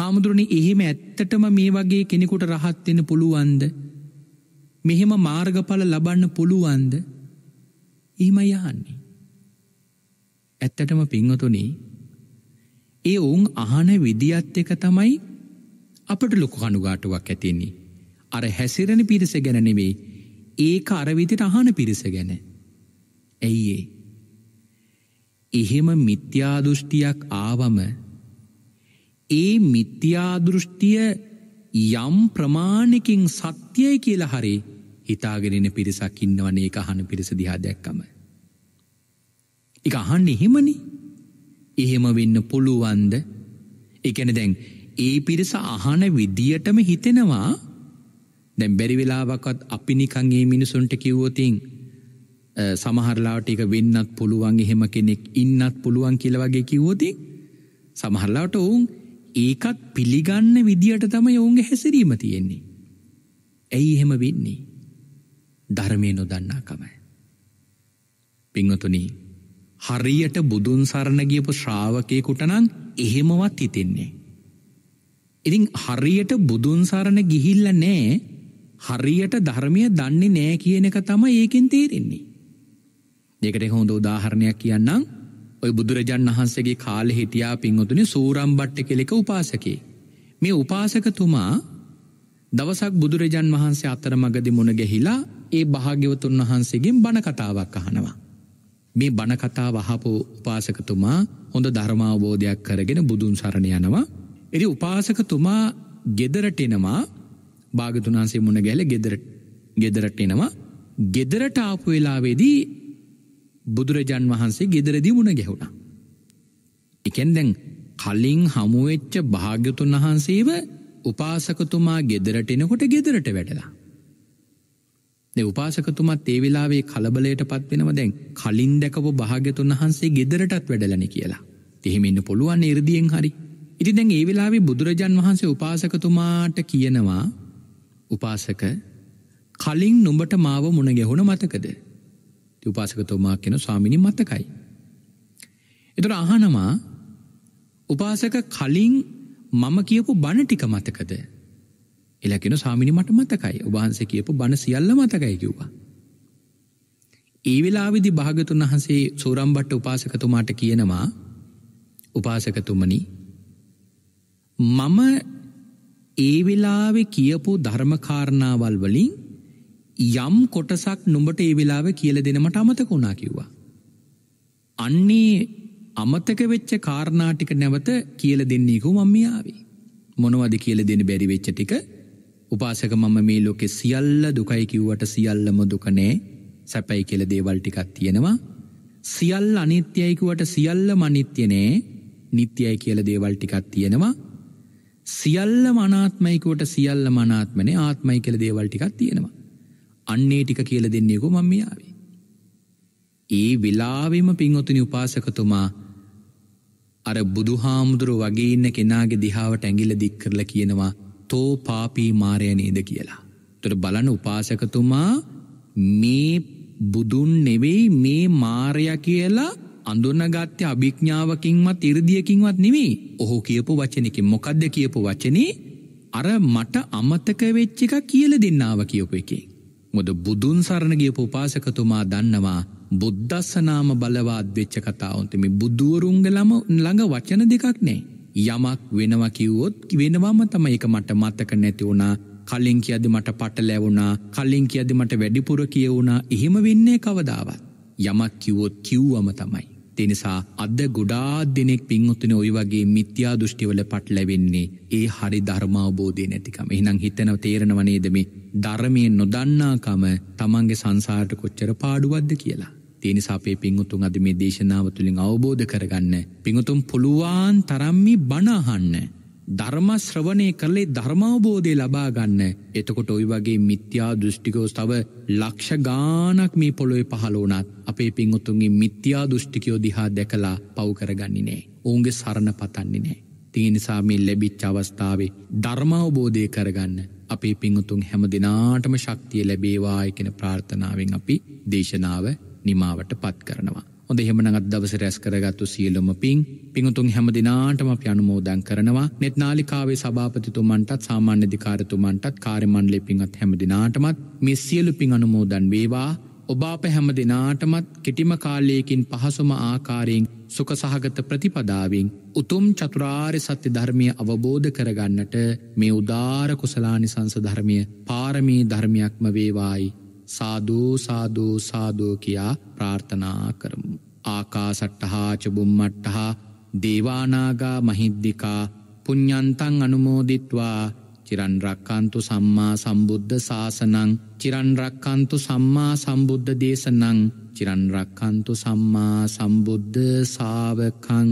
[SPEAKER 1] හාමුදුරුවනි එහෙම ඇත්තටම මේ වගේ කෙනෙකුට රහත්වෙන පුළුවන්ද. මෙහෙම මාර්ගඵල ලබන්න පුළුවන්ද ඒම යහන්නේ. ඇත්තටම පිංහතුනේ ඒ ඔවුන් අහන විදිහත් එක තමයි අපට ලොකු කණුගාටුවක් ඇතින්නේ. අර හැසිරණ පිරිස ගැන නෙමේ ඒක අරවිදිට අහන පිරිස ගැන. ඇයි ඒ. එහෙම මිත්‍යාදෘෂ්ටියක් ආවම ඒ මිත්‍යාදෘෂ්ටිය යම් ප්‍රමාණකින් සත්‍යය කියලා හරි හිතාගෙනෙන පිරිසක් ඉන්නවනේ එක අහන පිරිස දිහා දැක්කම. එක අහන්න එහෙමනි එහෙම වෙන්න පුළුවන්ද එකන දැන් ඒ පිරිස අහන විදියටම හිතෙනවා දැන් බැරි වෙලාවකත් අපි නිකන් ඒ මිනිසුන්ට කිව්වොතින් සමහරලාට එක වෙන්නත් පුළුවන් එහෙම කෙනෙක් ඉන්නත් පුළුවන් කියලා වගේ කිව්වොති සමහරලාට ඔවුන් ඒකත් පිළිගන්න විදිහට තමයි ඔවුන්ගේ හැසිරීම තියෙන්නේ. ඇයි එහෙම වෙන්නේ? ධර්මය නොදන්නාකමයි. පින්වතුනි, හරියට බුදුන් සරණ ගියපු ශ්‍රාවකයෙකුට නම් එහෙමවත් හිතෙන්නේ. ඉතින් හරියට බුදුන් සරණ ගිහිල්ලා නැහැ. හරියට ධර්මය දන්නේ නැහැ කියන එක තමයි ඒකෙන් තේරෙන්නේ. ඒකට හොඳ උදාහරණයක් කියන්නම්. ඔය බුදුරජන් වහන්සේගේ කාල හිටියා පින්වතුනි සූරම්බට්ට කෙලෙක උපාසකේ. මේ උපාසකතුමා දවසක් බුදුරජන් වහන්සේ අතර මගදි මුණ ගැහිලා ඒ භාග්‍යවතුන් වහන්සේගෙන් බණකතාවක් අහනවා. මේ බණකතා වහපු උපාසකතුමා හොඳ ධර්මාවබෝධයක් කරගෙන බුදුන් සරණ යනවා. එරි උපාසකතුමා ගෙදරටෙනවා භාගතුනාසේ මුණ ගැල ගෙදරටෙනවා ගෙදරට ආපු වෙලාවේදී බුදුරජන් වහන්සේ ගෙදරදි මුණ ගැහුණා. එකෙන් දැන් කලින් හමුවෙච්ච භාග්‍යතුන් වහන්සේව උපාසකතුමා ගෙදරට එනකොට ගෙදරට වැටලා. දෙ උපාසකතුමත් ඒ වෙලාවේ කලබලයට පත්වෙනව දැන් කලින් දැකපු භාග්‍යතුන් වහන්සේ ගෙදරටත් වැඩලන කියලා. එහෙමෙන්න්න පුළුවන් නිර්දියෙන් හරි. ඉති දැන් ඒ වෙලාවේ බුදුරජන් වහන්සේ උපාසකතුමාට කියනවා උපාසක කලින් නුඹට මාව මුණ ගැහුණ මතකද උපාසකතුමා කෙන ස්වාමිනි මතකයි. එතුට අහනවා උපාසක කලින් මම කියපු බණ ටික මතකද. එලකෙන සාමිනි මට මතකයි උබහන්ස කියපු බණ සියල්ල මතකයි කිව්වා. ඒ වෙලාවිදි භාගතුන් වහන්සේ සූරම්බට්ට උපාසකතුමාට කියනවා උපාසකතුමනි මම ඒ වෙලාවෙ කියපු ධර්මකාරණාවල් වලින් යම් කොටසක් නුඹට ඒ වෙලාව කියල දෙනමට අමතක වුණා කිව්වා. අන්නේ අමතක වෙච්ච කාරණාටික නැවත කියල දෙන්නේකු මම්මියාවේ. මොනවද කියල දෙන බැරි වෙච්ච ටික උපාසක මම මේ ලෝකෙ සියල්ල දුකයි කිව්වට සියල්ලම දුකනෑ සැපැයි කියල දේවල් ටිකත් තියෙනවා. සියල් අනිත්‍යයකුවට සියල්ල මනිත්‍යනෑ නිත්‍යයි කියල දේවල් ටිකත් තියෙනවා. සියල්ල මනාත්මයිකුවට සියල්ල මනාත්මනේ ආත්මයි කළ දේවල් ටිකත් තියෙනවා. අන්නේ ටික කියල දෙන්නේෙකු මම්මියාවේ. ඒ වෙලාවෙම පින්වතුනි උපාසකතුමා අර බුදුහාමුදුරු වගේ ඉන්න කෙනාගේ දිහාවට ඇඟිල දික් කරලා කියනවා තෝ පාපී මාරය නේද කියලා. තොට බලන උපාසකතුමා මේ බුදුන් නෙවෙයි මේ මාරය කියලා අඳුනගත්‍ය අභික්ඥාවකින්වත් ඉරදියකින්වත් නෙවෙයි ඔහු කියපු වචනකින් මොකක්ද කියපු වචනේ අර මට අමතක වෙච්ච එක කියල දෙන්නාව කියපු එකේ. මොද බුදුන් සරණගිය උපාසකතුමා දන්නවා බුද්ධස්සනාම බලවාත් වෙච්ච කතාවන්තම බුදුවරුන්ගලම ළඟ වචන දෙකක් නෑ. යමක් වෙනවා කිව්වොත් වෙනවාම තම එක මට මත්තක නැති වුණා කලින් කියද මට පට ලැවුණා කලින් කියද මට වැඩිපුර කියවුණා එහෙම වෙන්නේ කවදාවත්. යමක් කිව්වොත් කිව්වම තමයි. එනිසා අද ගොඩා දෙනෙක් පින්වතුන ඔය වගේ මිත්‍යා දෘෂ්ටිවල පට ලැවෙන්නේ ඒ හරි ධර්මාවබෝධය නැතිකම එහිනම් හිතනව තේරනවනේදම ධර්මය නොදන්නාකම තමන්ගේ සංසාට කොච්චර පාඩුවද්ද කියලා. තිනිසාපේ පිංගුතුන් අද මේ දේශනාව තුළින් අවබෝධ කරගන්න. පිංගුතුම් පුළුවන් තරම්මි බනාහන්න. ධර්ම ශ්‍රවණය කරලේ ධර්මාවබෝධය ලබා ගන්න. එතකොට ඔයි වගේ මිත්‍යා දෘෂ්ටිකෝස් තව ලක්ෂ ගානක් මේ පොළොේ පහලෝනත් අපේ පින්වුතුන්ගේ මිත්‍යා දෘෂ්ටිකයෝ දිහා දැකලා පව් කරගන්නේ නෑ. ඔවුන්ගේ සරණ පතන්නේ නෑ. තියනිසා මේ ලැබිච්ච අවස්ථාවේ ධර්මාවබෝධය කරගන්න. අපේ පිංහතුන් හැම දෙනාටම ශක්තිය ලැබේවායකෙන ප්‍රාර්ථනාවෙන් අපි දේශනාව නිමාවට පත් කරනවා. හොඳ හෙමනගත් දවස රැස් කරගත්තු සියලොම පින් පිඟුතුන් හැමදිනාටම ප්‍යනුමෝදන් කරනවා නෙත්නාලිකාවේ සභාපතිතුමන්ටත් සාමාන්‍යධිකාරතුමන්ටත් කාරමණ්ලේ පිංහත් හැමදිනාටමත් මෙ සියලු පින් අනුමෝදන් වේවා ඔබාප හැම දෙනාටමත් කෙටිම කාලයකින් පහසුම ආකාරයෙන් සුක සහගත ප්‍රතිපදාවෙන් උතුම් චතුරාර් සත්‍ය ධර්මය අවබෝධ කරගන්නට මේ උදාර කුසලානි සංසධර්මය පාරමී ධර්මයක්ම වේවායි සාධූ සාධූ සාධෝ කියා ප්‍රාර්ථනා කරමු. ආකාසට්ටහා චබුම්මට්ටහා දේවානාගා මහිද්දිකා පුඤ්ඥන්තන් අනුමෝදිත්වා චිරන්රක්කන්තු සම්මා සම්බුද්ධ සාසනං චිරන්රක්කන්තු සම්මා සම්බුද්ධ දේශනං චිරන්රක්කන්තු සම්මා සම්බුද්ධ සාවකං